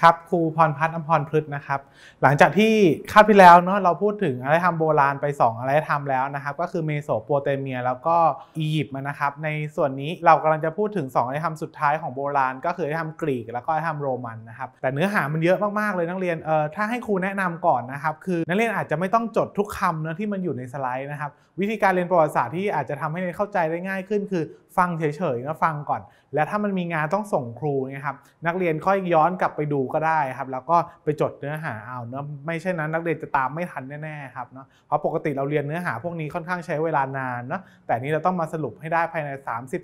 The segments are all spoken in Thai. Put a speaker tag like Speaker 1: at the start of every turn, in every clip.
Speaker 1: ครับครูพรพัฒน์อมพรพฤษนะครับ หลังจากที่คาดที่แล้วเนาะเราพูดถึงอะไรทำโบราณไป 2 อะไรทำแล้วนะครับ ก็คือเมโสโปเตเมีย แล้วก็อียิปต์นะครับ ในส่วนนี้เรากำลังจะพูดถึง 2อะไรทำสุดท้ายของโบราณก็คืออะไรทำกรีกแล้วก็อะไรทำโรมันนะครับแต่เนื้อหามันเยอะมาก ๆ เลยนักเรียนเออถ้าให้ครูแนะนำก่อนนะครับคือนักเรียนอาจจะไม่ต้องจดทุกคำนะที่มันอยู่ในสไลด์นะครับ วิธีการเรียนประวัติศาสตร์ที่อาจจะทำให้เรียนเข้าใจได้ง่ายขึ้นคือฟังเฉยๆนะฟังก่อนและถ้ามันมีงานต้องส่งครูนะครับนักเรียนค่อยย้อนกลับไปดูก็ได้ครับแล้วก็ไปจดเนื้อหาเอาเนาะไม่ใช่นั้นนักเรียนจะตามไม่ทันแน่ๆ ครับเนาะเพราะปกติเราเรียนเนื้อหาพวกนี้ค่อนข้างใช้เวลานานเนาะแต่นี้เราต้องมาสรุปให้ได้ภายใน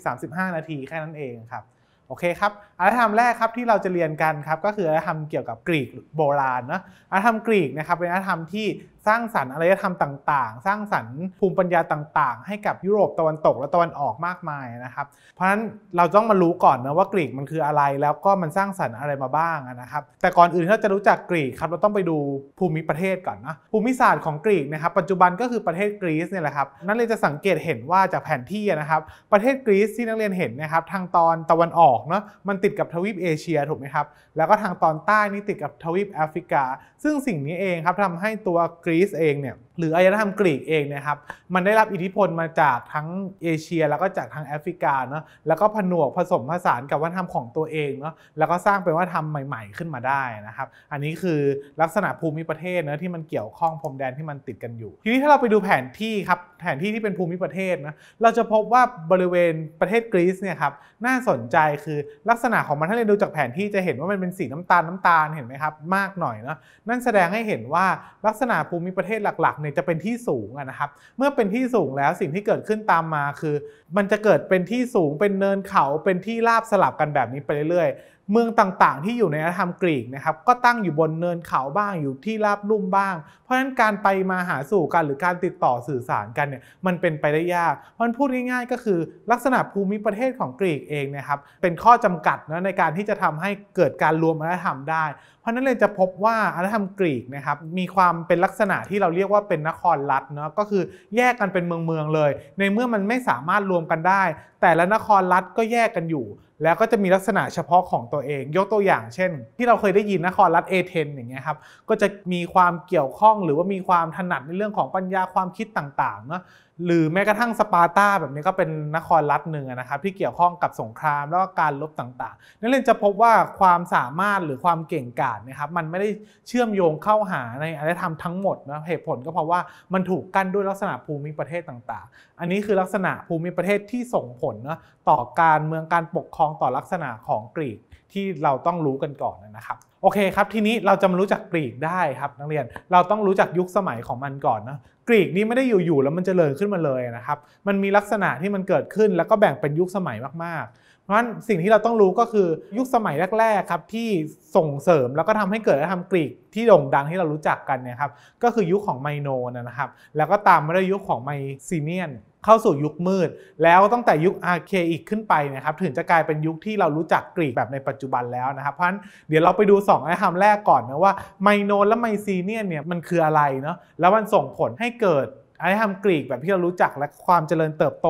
Speaker 1: 30-35 นาทีแค่นั้นเองครับโอเคครับอารยธรรมแรกครับที่เราจะเรียนกันครับ ก็คืออารยธรรมเกี่ยวกับกรีกโบราณนะอารยธรรมกรีกนะครับ เป็นอารยธรรมที่สร้างสรรค์อารยธรรมต่าง ๆ สร้างสรรค์ภูมิปัญญาต่าง ๆ ให้กับยุโรปตะวันตกและตะวันออกมากมายนะครับ เพราะฉะนั้นเราต้องมารู้ก่อนนะว่ากรีกมันคืออะไรแล้วก็มันสร้างสรรค์อะไรมาบ้างนะครับ แต่ก่อนอื่นที่เราจะรู้จักกรีกครับเราต้องไปดูภูมิประเทศก่อนนะ ภูมิศาสตร์ของกรีกนะครับปัจจุบันก็คือประเทศกรีซเนี่ยแหละครับ นักเรียนจะสังเกตเห็นว่าจากแผนที่นะครับประเทศกรีซที่นักเรียนเห็นนะครับ ทางตอนตะวันออกเนาะมันติดกับทวีปเอเชียถูกไหมครับ แล้วก็ทางตอนใต้นี่ติดกับทวีปแอฟริกาซึ่งสิ่งนี้เองครับทำให้ตัวกรีซเองเนี่ยหรืออารยธรรมกรีกเองนะครับมันได้รับอิทธิพลมาจากทั้งเอเชีย แล้วก็จากทั้งแอฟริกาเนาะแล้วก็ผนวกผสมผสานกับวัฒนธรรมของตัวเองเนาะแล้วก็สร้างเป็นวัฒนธรรมใหม่ๆขึ้นมาได้นะครับอันนี้คือลักษณะภูมิประเทศเนะที่มันเกี่ยวข้องพรมแดนที่มันติดกันอยู่ ทีนี้ถ้าเราไปดูแผนที่ครับแผนที่ที่เป็นภูมิประเทศนะเราจะพบว่าบริเวณประเทศกรีซเนี่ยครับน่าสนใจคือลักษณะของมันถ้าเราดูจากแผนที่จะเห็นว่ามันเป็นสีน้ำตาลน้ำตาลเห็นไหมครับมากหน่อยเนาะนั่นแสดงให้เห็นว่าลักษณะภูมิประเทศหลักๆเนี่ยจะเป็นที่สูงนะครับ เมื่อเป็นที่สูงแล้วสิ่งที่เกิดขึ้นตามมาคือ มันจะเกิดเป็นที่สูงเป็นเนินเขาเป็นที่ราบสลับกันแบบนี้ไปเรื่อยเมืองต่างๆที่อยู่ในอารยธรรมกรีกนะครับก็ตั้งอยู่บนเนินเขาบ้างอยู่ที่ราบลุ่มบ้าง เพราะฉะนั้นการไปมาหาสู่กันหรือการติดต่อสื่อสารกันเนี่ยมันเป็นไปได้ยากมันพูดง่ายๆ ก็คือลักษณะภูมิประเทศของกรีกเองนะครับเป็นข้อจำกัดนะในการที่จะทำให้เกิดการรวมอารยธรรมได้ เพราะนั้นเลยจะพบว่าอารยธรรมกรีกนะครับมีความเป็นลักษณะที่เราเรียกว่าเป็นนครรัฐเนาะก็คือแยกกันเป็นเมืองๆเลย ในเมื่อมันไม่สามารถรวมกันได้ แต่ละนครรัฐก็แยกกันอยู่แล้วก็จะมีลักษณะเฉพาะของตัวเอง ยกตัวอย่างเช่นที่เราเคยได้ยินนครรัฐเอเธนอย่างเงี้ยครับ ก็จะมีความเกี่ยวข้องหรือว่ามีความถนัดในเรื่องของปัญญาความคิดต่างๆเนาะหรือแม้กระทั่งสปาร์ตาแบบนี้ก็เป็น นครรัฐหนึ่งนะครับ ที่เกี่ยวข้องกับสงครามแล้วก็การลบต่าง ๆนั่นเองยจะพบว่าความสามารถหรือความเก่งกาจนะครับ มันไม่ได้เชื่อมโยงเข้าหาในอารยธรรมทั้งหมดนะเหตุผลก็เพราะว่ามันถูกกั้นด้วยลักษณะภูมิประเทศต่างๆ อันนี้คือลักษณะภูมิประเทศที่ส่งผลนะต่อการเมืองการปกครองต่อลักษณะของกรีกที่เราต้องรู้กันก่อนนะครับโอเคครับทีนี้เราจะมารู้จักกรีกได้ครับนักเรียนเราต้องรู้จักยุคสมัยของมันก่อนนะกรีกนี่ไม่ได้อยู่ๆแล้วมันจเจริญขึ้นมาเลยนะครับมันมีลักษณะที่มันเกิดขึ้น แล้วก็แบ่งเป็นยุคสมัยมาก ๆ เพราะฉะนั้นสิ่งที่เราต้องรู้ก็คือยุคสมัยแรกๆครับที่ส่งเสริมแล้วก็ทำให้เกิดและทำกรีกที่โด่งดังที่เรารู้จักกันเนี่ยครับก็คือยุคของไมโนนะครับแล้วก็ตามมาด้วยยุคของไมซีเมียนเข้าสู่ยุคมืดแล้วตั้งแต่ยุคอาร์เคอีกขึ้นไปนะครับ ถึงจะกลายเป็นยุคที่เรารู้จักกรีกแบบในปัจจุบันแล้วนะครับเพราะฉะนั้นเดี๋ยวเราไปดู2อไอคำแรกก่อนนะว่าไมโนและไมซีเนียนเนี่ยมันคืออะไรเนาะแล้วมันส่งผลให้เกิดอารยธรรมกรีกแบบที่เรารู้จักและความเจริญเติบโต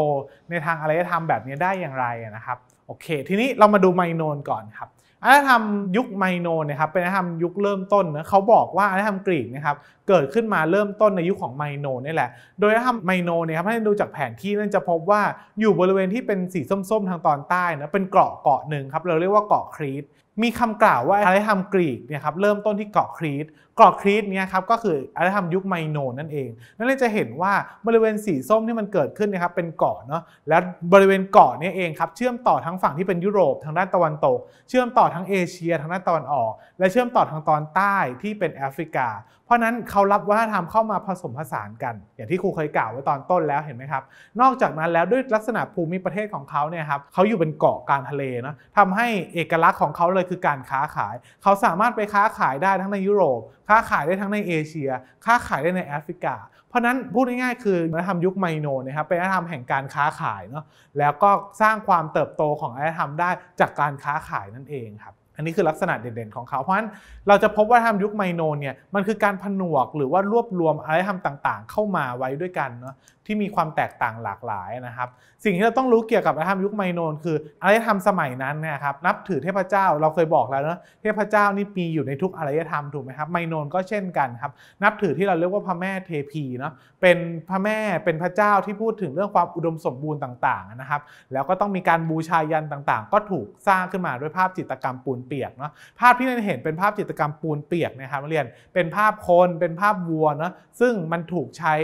Speaker 1: ในทางอารยธรรมแบบนี้ได้อย่างไรนะครับโอเค ทีนี้เรามาดูไมโนนก่อนครับอารยธรรมยุคไมโนนะครับเป็นอารยธรรมยุคเริ่มต้นนะเขาบอกว่าอารยธรรมกรีกนะครับเกิดขึ้นมาเริ่มต้นในยุคของไมโนนี่แหละ โดยอารยธรรมไมโนเนี่ยครับถ้าดูจากแผนที่นั่นจะพบว่าอยู่บริเวณที่เป็นสีส้มๆ ทางตอนใต้นะเป็นเกาะเกาะหนึ่งครับเราเรียกว่าเกาะครีต มีคำกล่าวว่าอารยธรรมกรีกเนี่ยครับเริ่มต้นที่เกาะครีตกรอบครีตเนี่ยครับก็คืออารยธรรมยุคไมโนนั่นเองนั่นเลยจะเห็นว่าบริเวณสีส้มที่มันเกิดขึ้นนะครับเป็นเกาะเนาะและบริเวณเกาะนี่เองครับเชื่อมต่อทั้งฝั่งที่เป็นยุโรปทางด้านตะวันตก เชื่อมต่อทั้งเอเชียทางด้านตะวันออก และเชื่อมต่อทางตอนใต้ที่เป็นแอฟริกา เพราะนั้นเขารับวัฒนธรรมเข้ามาผสมผสานกัน อย่างที่ครูเคยกล่าวไว้ตอนต้นแล้วเห็นไหมครับ นอกจากนั้นแล้วด้วยลักษณะภูมิประเทศของเขาเนี่ยครับเขาอยู่เป็นเกาะกลางทะเลเนาะทำให้เอกลักษณ์ของเขาเลยคือการค้าขายเขาสามารถไปค้าขายได้ทั้งในยุโรปค้าขายได้ทั้งในเอเชีย ค้าขายได้ในแอฟริกา เพราะนั้นพูดง่ายๆคือวัฒนธรรมยุคไมโนนะครับเป็นวัฒนธรรมแห่งการค้าขายเนาะ แล้วก็สร้างความเติบโตของวัฒนธรรมได้จากการค้าขายนั่นเองครับ อันนี้คือลักษณะเด่นๆ ของเขา เพราะฉะนั้นเราจะพบว่าทมยุคไมโนเนี่ยมันคือการผนวกหรือว่ารวบรวมอะไรทำต่างๆ เข้ามาไว้ด้วยกันเนาะที่มีความแตกต่างหลากหลายนะครับสิ่งที่เราต้องรู้เกี่ยวกับอารยธรรมยุคไมโนนคืออารยธรรมสมัยนั้นนะครับนับถือเทพเจ้าเราเคยบอกแล้วนะเทพเจ้านี่มีอยู่ในทุกอารยธรรมถูกไหมครับไมโนนก็เช่นกันครับนับถือที่เราเรียกว่าพระแม่เทพีเนาะเป็นพระแม่เป็นพระเจ้าที่พูดถึงเรื่องความอุดมสมบูรณ์ต่างๆนะครับแล้วก็ต้องมีการบูชายันต่างๆ ก็ถูกสร้างขึ้นมาด้วยภาพจิตรกรรมปูนเปียกเนาะภาพที่เราเห็นเป็นภาพจิตรกรรมปูนเปียกนะครับเรียนเป็นภาพคนเป็นภาพวัวเนาะซึ่งมันถูกใช้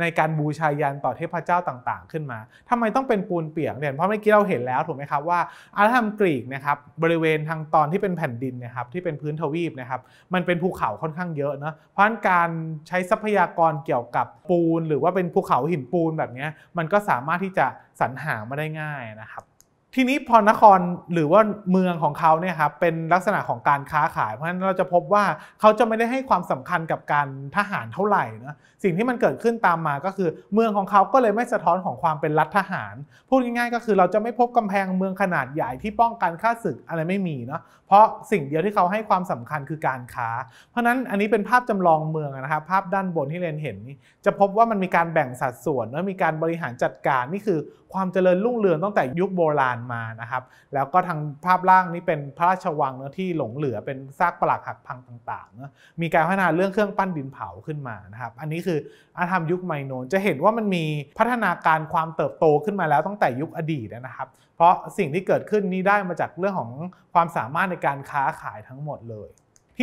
Speaker 1: ในการบูชายยันต่อเทพเจ้าต่างๆขึ้นมา ทำไมต้องเป็นปูนเปียกเนี่ย เพราะเมื่อกี้เราเห็นแล้วถูกไหมครับว่าอารยธรรมกรีกนะครับ บริเวณทางตอนที่เป็นแผ่นดินนะครับ ที่เป็นพื้นทวีปนะครับ มันเป็นภูเขาค่อนข้างเยอะนะเพราะการใช้ทรัพยากรเกี่ยวกับปูน หรือว่าเป็นภูเขาหินปูนแบบนี้มันก็สามารถที่จะสรรหามาได้ง่ายนะครับทีนี้พอนครหรือว่าเมืองของเขาเนี่ยครับเป็นลักษณะของการค้าขายเพราะฉะนั้นเราจะพบว่าเขาจะไม่ได้ให้ความสำคัญกับการทหารเท่าไหร่นะสิ่งที่มันเกิดขึ้นตามมาก็คือเมืองของเขาก็เลยไม่สะท้อนของความเป็นรัฐทหารพูดง่าย ๆ ก็คือเราจะไม่พบกำแพงเมืองขนาดใหญ่ที่ป้องกันข้าศึกอะไรไม่มีเนาะเพราะสิ่งเดียวที่เขาให้ความสำคัญคือการค้า เพราะฉะนั้นอันนี้เป็นภาพจำลองเมืองนะครับภาพด้านบนที่เรนเห็นนี่จะพบว่ามันมีการแบ่งสัดส่วน และมีการบริหารจัดการนี่คือความเจริญรุ่งเรืองตั้งแต่ยุคโบราณมานะครับ แล้วก็ทางภาพล่างนี้เป็นพระราชวังนะที่หลงเหลือเป็นซากปรักหักพังต่างๆนะมีการพัฒนาเรื่องเครื่องปั้นดินเผาขึ้นมานะครับ อันนี้คืออารธรรมยุคไมโนน จะเห็นว่ามันมีพัฒนาการความเติบโตขึ้นมาแล้วตั้งแต่ยุคอดีตนะครับ เพราะสิ่งที่เกิดขึ้นนี้ได้มาจากเรื่องของความสามารถในการค้าขายทั้งหมดเลย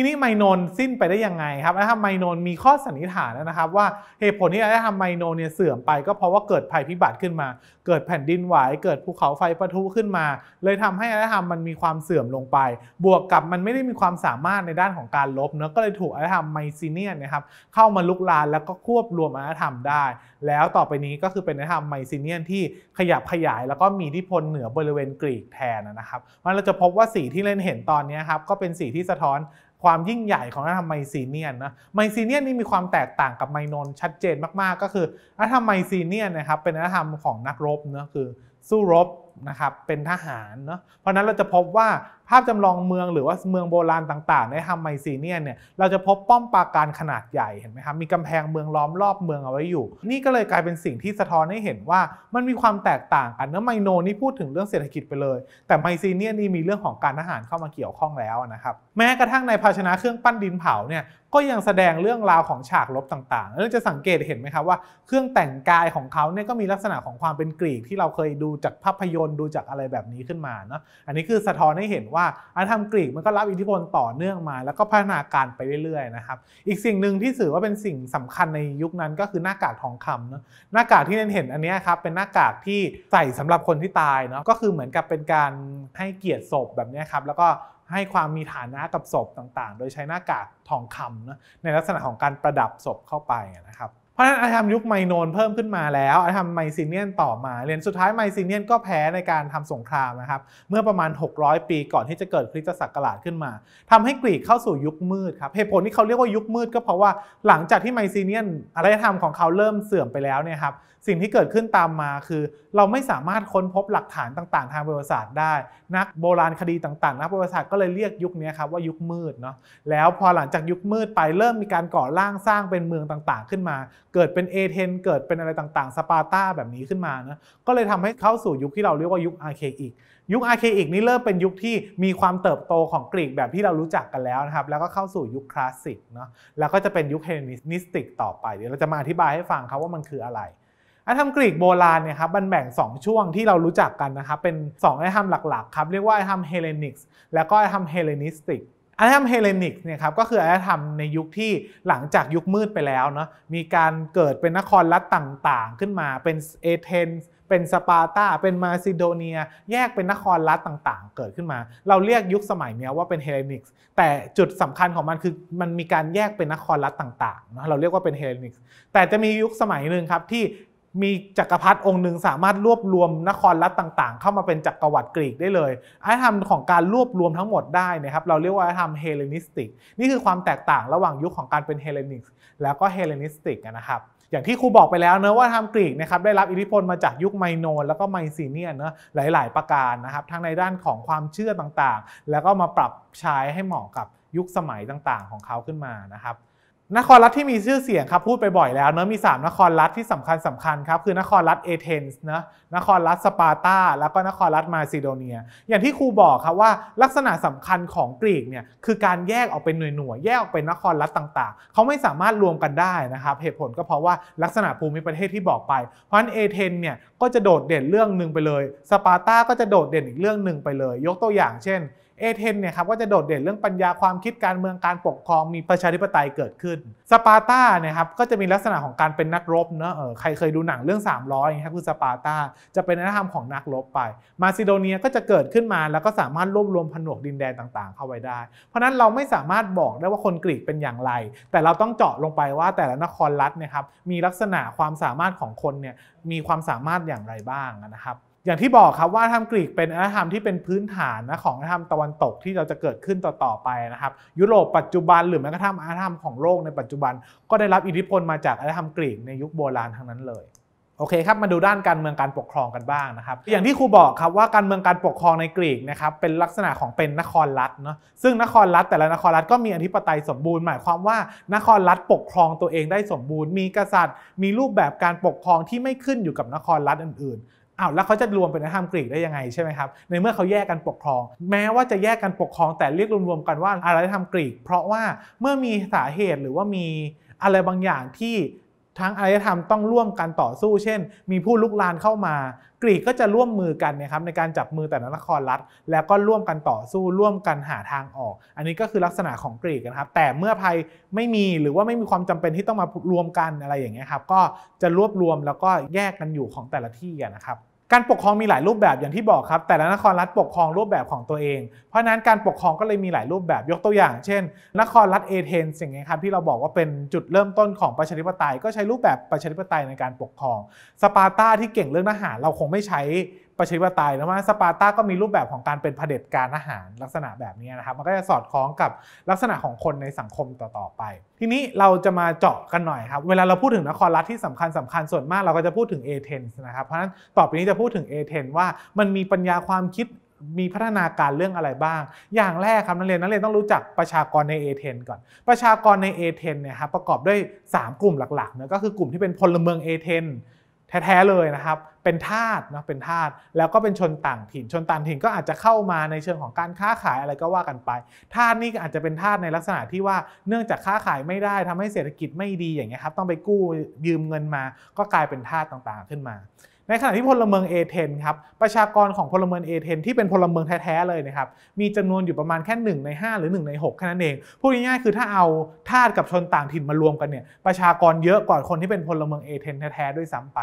Speaker 1: ทีนี้ไมโนนสิ้นไปได้ยังไงครับาธรทมไมโนนมีข้อสันนิษฐานนะครับ ว่าเหตุผลที่าธรทมไมโนนเนี่ยเสื่อมไปก็เพราะว่าเกิดภัยพิบัติขึ้นมา เกิดแผ่นดินไหว เกิดภูเขาไฟปะทุขึ้นมา เลยทำให้อาธรรมมันมีความเสื่อมลงไป บวกกับมันไม่ได้มีความสามารถในด้านของการลบเนาะก็เลยถูกอาธรรมไมซีเนียนนะครับเข้ามาลุกลาน แล้วก็ควบรวมอาธรรมได้ แล้วต่อไปนี้ก็คือเป็นอาธรรมไมซีเนียนที่ขยับขยาย แล้วก็มีอิทธิพลเหนือบริเวณกรีกแทนนะครับ มันเราจะพบว่าสีที่เล่นเห็นตอนนี้ครับก็เป็นสีที่สะท้อนความยิ่งใหญ่ของอาธรรมไมซีเนียนนะไมซีเนียนนี่มีความแตกต่างกับไมนนชัดเจนมากๆ ก็คืออาธรรมไมซีเนียนนะครับเป็นอาธรรมของนักรบเนะคือสู้รบนะครับเป็นทหารเนาะเพราะนั้นเราจะพบว่าภาพจำลองเมืองหรือว่าเมืองโบราณต่าง ๆ ในฮัมไมซีเนียเนี่ยเราจะพบป้อมปราการขนาดใหญ่เห็นไหมครับมีกำแพงเมืองล้อมรอบเมืองเอาไว้อยู่ นี่ก็เลยกลายเป็นสิ่งที่สะท้อนให้เห็นว่ามันมีความแตกต่างกันเนื้อไมโนนี่พูดถึงเรื่องเศรษฐกิจไปเลย แต่ไมซีเนียนี่มีเรื่องของการทหารเข้ามาเกี่ยวข้องแล้วนะครับแม้กระทั่งในภาชนะเครื่องปั้นดินเผาเนี่ยก็ยังแสดงเรื่องราวของฉากลบต่างๆแล้วจะสังเกตเห็นไหมครับว่า เครื่องแต่งกายของเขาเนี่ยก็มีลักษณะของความเป็นกรีกที่เราเคยดูจากภาพยนตร์ดูจากอะไรแบบนี้ขึ้นมาเนาะอันนี้คือสะท้อนให้เห็นว่า่าอารธรรมกรีกมันก็รับอิทธิพลต่อเนื่องมา แล้วก็พัฒนาการไปเรื่อยๆนะครับ อีกสิ่งหนึ่งที่ถือว่าเป็นสิ่งสำคัญในยุคนั้นก็คือหน้ากากทองคำเนาะ หน้ากากที่เรนเห็นอันนี้ครับ เป็นหน้ากากที่ใส่สำหรับคนที่ตายเนาะ ก็คือเหมือนกับเป็นการให้เกียรติศพแบบนี้ครับแล้วก็ให้ความมีฐานะกับศพต่างๆ โดยใช้หน้ากากทองคำนะในลักษณะของการประดับศพเข้าไปนะครับพราะฉะนั้นอาทำยุคไมโนนเพิ่มขึ้นมาแล้ว อาทำไมซีเนียนต่อมา เรียนสุดท้ายไมซีเนียนก็แพ้ในการทำสงครามนะครับ เมื่อประมาณ 600 ปีก่อนที่จะเกิดคริสตศักราชขึ้นมา ทำให้กรีกเข้าสู่ยุคมืดครับ เหตุผลที่เขาเรียกว่ายุคมืดก็เพราะว่าหลังจากที่ไมซีเนียนอารยธรรมของเขาเริ่มเสื่อมไปแล้วเนี่ยครับสิ่งที่เกิดขึ้นตามมาคือเราไม่สามารถค้นพบหลักฐานต่างๆทางประวัติศาสตร์ได้นักโบราณคดีต่างๆนักประวัติศาสตร์ก็เลยเรียกยุคนี้ครับว่ายุคมืดเนาะแล้วพอหลังจากยุคมืดไปเริ่มมีการก่อร่างสร้างเป็นเมืองต่างๆขึ้นมา เกิดเป็นเอเธนเกิดเป็นอะไรต่างๆสปาร์ตาแบบนี้ขึ้นมานะก็เลยทำให้เข้าสู่ยุคที่เราเรียกว่ายุคอาร์เคอีกยุคอาร์เคอีกนี่เริ่มเป็นยุคที่มีความเติบโตของกรีกแบบที่เรารู้จักกันแล้วนะครับแล้วก็เข้าสู่ยุคคลาสสิกเนาะแล้วก็จะเป็นยุคเฮเลนิสติกต่อไป เดี๋ยวเราจะมาอธิบายให้ฟังครับว่ามันคืออะไรอาธรรมกรีกโบราณเนี่ยครับมันแบ่ง 2 ช่วงที่เรารู้จักกันนะครับ เป็น 2 อาธรรมหลักๆครับ เรียกว่าอาธรรมเฮเลนิกส์ แล้วก็อาธรรมเฮเลนิสติกอารยธรรมเฮเลนิกส์เนี่ยครับ ก็คืออารยธรรมในยุคที่หลังจากยุคมืดไปแล้วเนาะ มีการเกิดเป็นนครรัฐต่างๆ ขึ้นมา เป็นเอเธนส์ เป็นสปาร์ตา เป็นมาซิโดเนีย แยกเป็นนครรัฐต่างๆ เกิดขึ้นมา เราเรียกยุคสมัยนี้ว่าเป็นเฮเลนิกส์ แต่จุดสำคัญของมันคือมันมีการแยกเป็นนครรัฐต่าง ๆเนาะ เราเรียกว่าเป็นเฮเลนิกส์ แต่จะมียุคสมัยหนึ่งครับที่มีจักรพรรดิองค์หนึ่งสามารถรวบรวมนครรัฐต่างๆ เข้ามาเป็นจักรวรรดิกรีกได้เลยอารยธรรมของการรวบรวมทั้งหมดได้นะครับ เราเรียกว่าอารยธรรมเฮเลนิสติกนี่คือความแตกต่างระหว่างยุคของการเป็นเฮเลนิกแล้วก็เฮเลนิสติกนะครับ อย่างที่ครูบอกไปแล้วเนะว่าทำกรีกนะครับได้รับอิทธิพลมาจากยุคไมโนนแล้วก็ไมซีเนียนนะหลายๆประการนะครับ ทั้งในด้านของความเชื่อต่างๆ แล้วก็มาปรับใช้ให้เหมาะกับยุคสมัยต่างๆ ของเขาขึ้นมานะครับนครรัฐที่มีชื่อเสียงครับพูดไปบ่อยแล้วเนอะมี 3 นครรัฐที่สำคัญสำคัญครับคือนครรัฐเอเธนส์นะนครรัฐสปาร์ตา แล้วก็นครรัฐมาซิโดเนีย อย่างที่ครูบอกครับว่าลักษณะสำคัญของกรีกเนี่ยคือการแยกออกเป็นหน่วยหน่วยแยกออกเป็นนครรัฐต่างๆ เขาไม่สามารถรวมกันได้นะครับเหตุผลก็เพราะว่าลักษณะภูมิประเทศที่บอกไป เพราะนั้นเอเธนเนี่ยก็จะโดดเด่นเรื่องหนึ่งไปเลย สปาร์ตาก็จะโดดเด่นอีกเรื่องหนึ่งไปเลย ยกตัวอย่างเช่นเอเธนเนี่ยครับก็จะโดดเด่นเรื่องปัญญาความคิดการเมืองการปกครอง มีประชาธิปไตยเกิดขึ้น สปาร์ตาเนี่ยครับก็จะมีลักษณะของการเป็นนักรบเนอะเออใครเคยดูหนังเรื่อง 300อย่างเงี้ยคือสปาร์ตาจะเป็นอารนธรรมของนักรบไป มาซิโดเนียก็จะเกิดขึ้นมาแล้วก็สามารถรวบรวมผนวกดินแดนต่างๆเข้าไว้ได้ เพราะนั้นเราไม่สามารถบอกได้ว่าคนกรีกเป็นอย่างไร แต่เราต้องเจาะลงไปว่าแต่ละนครรัฐเนี่ยครับมีลักษณะความสามารถของคนเนี่ยมีความสามารถอย่างไรบ้างนะครับอย่างที่บอกครับว่าธรรมกรีกเป็นอารยธรรมที่เป็นพื้นฐานนะของอารยธรรมตะวันตกที่เราจะเกิดขึ้นต่อๆไปนะครับ ยุโรปปัจจุบัน หรือแม้กระทั่งอารยธรรมของโลกในปัจจุบัน ก็ได้รับอิทธิพลมาจากอารยธรรมกรีกในยุคโบราณทั้งนั้นเลยโอเคครับมาดูด้านการเมืองการปกครองกันบ้างนะครับ อย่างที่ครูบอกครับว่าการเมืองการปกครองในกรีกนะครับเป็นลักษณะของเป็นนครรัฐเนาะซึ่งนครรัฐแต่ละนครรัฐก็มีอธิปไตยสมบูรณ์ หมายความว่านครรัฐปกครองตัวเองได้สมบูรณ์มีกษัตริย์ มีรูปแบบการปกครองที่ไม่ขึ้นอยู่กับนครรัฐอื่นอ้าวแล้วเขาจะรวมเป็นอาณาธรรมกรีกได้ยังไงใช่ไหมครับในเมื่อเขาแยกกันปกครอง แม้ว่าจะแยกกันปกครองแต่เรียกรวมๆกันว่าอารยธรรมกรีก เพราะว่าเมื่อมีสาเหตุหรือว่ามีอะไรบางอย่างที่ทั้งอารยธรรมต้องร่วมกันต่อสู้เช่น มีผู้ลุกลานเข้ามา กรีกก็จะร่วมมือกันนะครับในการจับมือแต่ละนครรัฐ แล้วก็ร่วมกันต่อสู้ร่วมกันหาทางออก อันนี้ก็คือลักษณะของกรีกนะครับ แต่เมื่อภัยไม่มีหรือว่าไม่มีความจำเป็นที่ต้องมารวมกันอะไรอย่างเงี้ยครับ ก็จะรวบรวมแล้วก็แยกกันอยู่ของแต่ละที่นะครับการปกครองมีหลายรูปแบบอย่างที่บอกครับ แต่ละนครรัฐปกครองรูปแบบของตัวเอง เพราะนั้นการปกครองก็เลยมีหลายรูปแบบยกตัวอย่าง เช่น นครรัฐเอเธนส์อย่างเงี้ยครับที่เราบอกว่าเป็นจุดเริ่มต้นของประชาธิปไตยก็ใช้รูปแบบประชาธิปไตยในการปกครอง สปาร์ตาที่เก่งเรื่องทหารเราคงไม่ใช้ประชาธิปไตยนะว่าสปาร์ตา ก็มีรูปแบบของการเป็นเผด็จการอาหารลักษณะแบบนี้นะครับ มันก็จะสอดคล้องกับลักษณะของคนในสังคมต่อ ๆ ไป ทีนี้เราจะมาเจาะกันหน่อยครับ เวลาเราพูดถึงนครรัฐที่สำคัญสำคัญส่วนมากเราก็จะพูดถึงเอเธนส์นะครับ เพราะฉะนั้นต่อไปนี้จะพูดถึงเอเธนว่ามันมีปัญญาความคิดมีพัฒนาการเรื่องอะไรบ้าง อย่างแรกครับนักเรียนนักเรียนต้องรู้จักประชากรในเอเธนก่อน ประชากรในเอเธนเนี่ยครับประกอบด้วย3 กลุ่มหลักๆนะก็คือกลุ่มที่เป็นพลเมืองเอเธนแท้ ๆเลยนะครับ เป็นทาสเนาะเป็นทาสแล้วก็เป็นชนต่างถิ่น ชนต่างถิ่นก็อาจจะเข้ามาในเชิงของการค้าขายอะไรก็ว่ากันไป ทาสนี่ก็อาจจะเป็นทาสในลักษณะที่ว่า เนื่องจากค้าขายไม่ได้ทำให้เศรษฐกิจไม่ดีอย่างเงี้ยครับ ต้องไปกู้ยืมเงินมา ก็กลายเป็นทาสต่างๆขึ้นมาในขณะที่พลเมืองเอเธนครับประชากรของพลเมืองเอเธนที่เป็นพลเมืองแท้ๆเลยนะครับมีจำนวนอยู่ประมาณแค่1ใน 5 หรือ1ใน6แค่นั้นเองพูดง่ายๆคือถ้าเอาทาสกับชนต่างถิ่นมารวมกันเนี่ยประชากรเยอะกว่าคนที่เป็นพลเมืองเอเธนแท้ๆด้วยซ้ำไป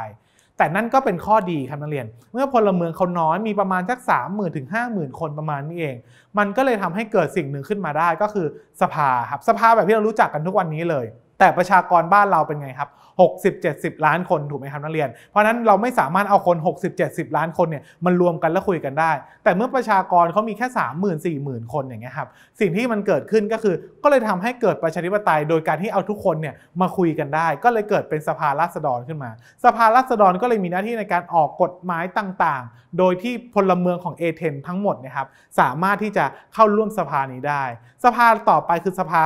Speaker 1: แต่นั่นก็เป็นข้อดีครับนักเรียน เมื่อพลเมืองเขาน้อยมีประมาณสัก3 0 0 0 0ถึง50,000คนประมาณนี้เอง มันก็เลยทำให้เกิดสิ่งหนึ่งขึ้นมาได้ก็คือสภาครับสภาแบบที่เรารู้จักกันทุกวันนี้เลย แต่ประชากรบ้านเราเป็นไงครับ60-70 ล้านคนถูกไหมครับนักเรียน เพราะนั้นเราไม่สามารถเอาคน 60-70 ล้านคนเนี่ยมันรวมกันแล้วคุยกันได้ แต่เมื่อประชากรเขามีแค่3 0 0 0 0 40,000 คนอย่างเงี้ยครับสิ่งที่มันเกิดขึ้นก็คือ ก็เลยทำให้เกิดประชาธิปไตย โดยการที่เอาทุกคนเนี่ยมาคุยกันได้ ก็เลยเกิดเป็นสภารัษฎรขึ้นมา สภารัษฎรก็เลยมีหน้าที่ในการออกกฎหมายต่างๆ โดยที่พลเมืองของเอเธนทั้งหมดนะครับสามารถที่จะเข้าร่วมสภานี้ได้ สภาต่อไปคือสภา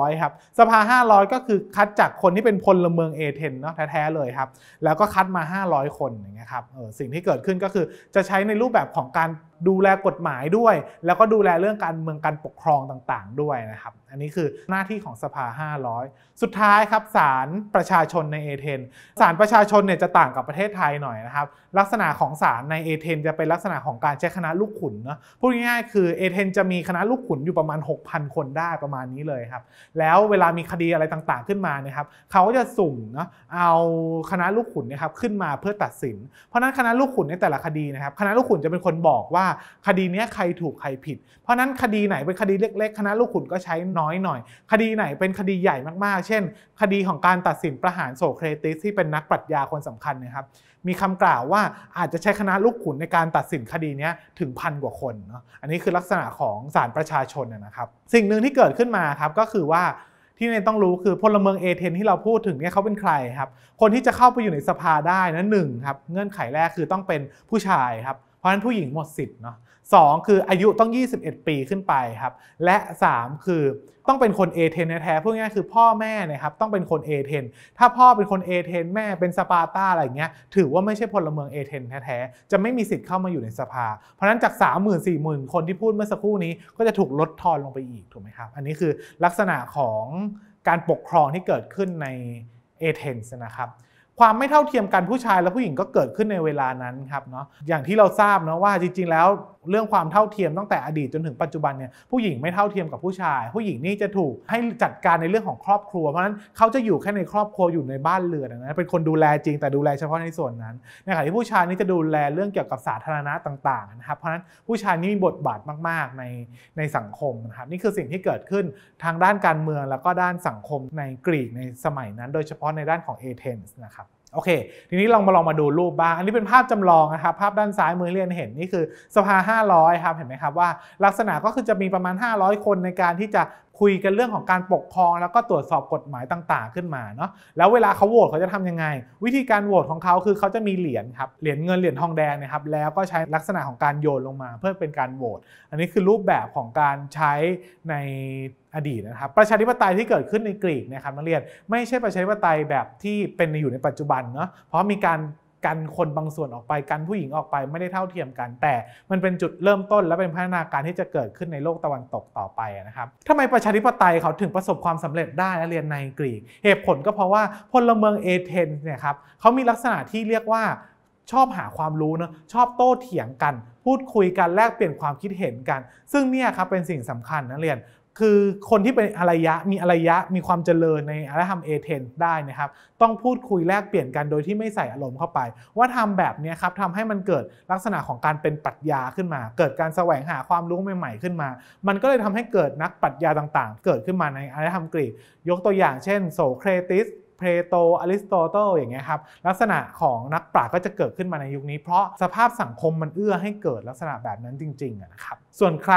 Speaker 1: 500ครับสภา 500 ก็คือคัดจากคนที่เป็นพลเมืองเอ1 0เนาะแท้ๆเลย ครับ แล้วก็คัดมา 500 คนอย่างเงี้ยครับ เออสิ่งที่เกิดขึ้นก็คือ จะใช้ในรูปแบบของการดูแลกฎหมายด้วย แล้วก็ดูแลเรื่องการเมืองการปกครองต่างๆด้วยนะครับอันนี้คือหน้าที่ของสภา 500 สุดท้ายครับศาลประชาชนในเอเธนศาลประชาชนเนี่ยจะต่างกับประเทศไทยหน่อยนะครับลักษณะของศาลในเอเธนจะเป็นลักษณะของการใช้คณะลูกขุนเนาะพูดง่ายๆคือเอเธนจะมีคณะลูกขุนอยู่ประมาณ 6,000 คนได้ประมาณนี้เลยครับแล้วเวลามีคดีอะไรต่างๆ ขึ้นมาเนี่ยครับเขาก็จะสุ่มเนาะเอาคณะลูกขุนนะครับขึ้นมาเพื่อตัดสิน เพราะนั้นคณะลูกขุนในแต่ละคดีนะครับ คณะลูกขุนจะเป็นคนบอกว่าคดีนี้ใครถูกใครผิด เพราะนั้นคดีไหนเป็นคดีเล็กๆคณะลูกขุนก็ใช้น้อยหน่อย คดีไหนเป็นคดีใหญ่มากๆ เช่น คดีของการตัดสินประหารโสเครติสที่เป็นนักปรัชญาคนสำคัญนะครับ มีคำกล่าวว่าอาจจะใช้คณะลูกขุนในการตัดสินคดีนี้ถึงพันกว่าคนเนาะ อันนี้คือลักษณะของศาลประชาชนนะครับ สิ่งหนึ่งที่เกิดขึ้นมาครับก็คือว่าที่เนต้องรู้คือพลเมืองเอเธนที่เราพูดถึงเนี่ยเขาเป็นใครครับ คนที่จะเข้าไปอยู่ในสภาได้นะหนึ่งครับเงื่อนไขแรกคือต้องเป็นผู้ชายครับเพราะนั้นผู้หญิงหมดสิทธิ์เนาะสองคืออายุต้อง 21 ปีขึ้นไปครับและ 3 คือต้องเป็นคนเอเทนแท้ๆพูดง่ายคือพ่อแม่นะครับต้องเป็นคนเอเทนถ้าพ่อเป็นคนเอเทนแม่เป็นสปาร์ตาอะไรเงี้ยถือว่าไม่ใช่พลเมืองเอเทนแท้ ๆ จะไม่มีสิทธิ์เข้ามาอยู่ในสภาเพราะนั้นจาก 3 0ี่หม0 0 0 คนที่พูดเมื่อสักครู่นี้ก็จะถูกลดทอนลงไปอีกถูกไหมครับอันนี้คือลักษณะของการปกครองที่เกิดขึ้นในเอเทนส์นะครับความไม่เท่าเทียมกันผู้ชายและผู้หญิงก็เกิดขึ้นในเวลานั้นครับเนาะอย่างที่เราทราบเนาะว่าจริงๆแล้วเรื่องความเท่าเทียมตั้งแต่อดีตจนถึงปัจจุบันเนี่ยผู้หญิงไม่เท่าเทียมกับผู้ชาย ผู้หญิงนี่จะถูกให้จัดการในเรื่องของครอบครัวเพราะนั้นเขาจะอยู่แค่ในครอบครัวอยู่ในบ้านเรือนนะเป็นคนดูแลจริงแต่ดูแลเฉพาะในส่วนนั้นในขณะที่ผู้ชายนี่จะดูแลเรื่องเกี่ยวกับสาธารณะต่างๆนะครับเพราะนั้นผู้ชายนี่มีบทบาทมาก ๆในในสังคมนะครับนี่คือสิ่งที่เกิดขึ้นทางด้านการเมืองแล้วก็ด้านสังคมในกรีกในสมัยนั้น โดยเฉพาะในด้านของเอเธนส์นะครับโอเค ทีนี้ลองมาลองมาดูรูปบ้าง อันนี้เป็นภาพจำลองนะครับภาพด้านซ้ายมือเรียนเห็น นี่คือสภา 500 ครับ เห็นไหมครับว่า ลักษณะก็คือจะมีประมาณ 500 คนในการที่จะคุยกันเรื่องของการปกครองแล้วก็ตรวจสอบกฎหมายต่าง ๆขึ้นมาเนาะแล้วเวลาเขาโหวตเขาจะทํำยังไง วิธีการโหวตของเขาคือเขาจะมีเหรียญครับเหรียญเงินเหรียญทองแดงนะครับแล้วก็ใช้ลักษณะของการโยนลงมาเพื่อเป็นการโหวตอันนี้คือรูปแบบของการใช้ในอดีตนะครับประชาธิปไตยที่เกิดขึ้นในกรีกนะครับนักเรียนไม่ใช่ประชาธิปไตยแบบที่เป็นอยู่ในปัจจุบันเนาะเพราะมีการกันคนบางส่วนออกไปกันผู้หญิงออกไปไม่ได้เท่าเทียมกัน แต่มันเป็นจุดเริ่มต้นและเป็นพัฒนาการที่จะเกิดขึ้นในโลกตะวันตกต่อไปนะครับทำไมประชาธิปไตยเขาถึงประสบความสำเร็จได้และเรียนในกรีก เหตุผลก็เพราะว่าพลเมืองเอเธนส์เนี่ยครับเขามีลักษณะที่เรียกว่าชอบหาความรู้เนะชอบโต้เถียงกัน พูดคุยกันแลกเปลี่ยนความคิดเห็นกัน ซึ่งเนี่ยครับเป็นสิ่งสำคัญนะเรียนคือคนที่เป็นอารยะมีอารยะมีความเจริญในอารยธรรมเอเธนได้นะครับต้องพูดคุยแลกเปลี่ยนกันโดยที่ไม่ใส่อารมณ์เข้าไป ว่าทำแบบนี้ครับทำให้มันเกิดลักษณะของการเป็นปรัชญาขึ้นมา เกิดการแสวงหาความรู้ใหม่ๆขึ้นมา มันก็เลยทำให้เกิดนักปรัชญาต่างๆเกิดขึ้นมาในอารยธรรมกรีกยกตัวอย่างเช่นโสเครติสเพลโตอริสโตเติล อย่างเงี้ยครับ ลักษณะของนักปราชญ์ก็จะเกิดขึ้นมาในยุคนี้เพราะสภาพสังคมมันเอื้อให้เกิดลักษณะแบบนั้นจริงๆนะครับ ส่วนใคร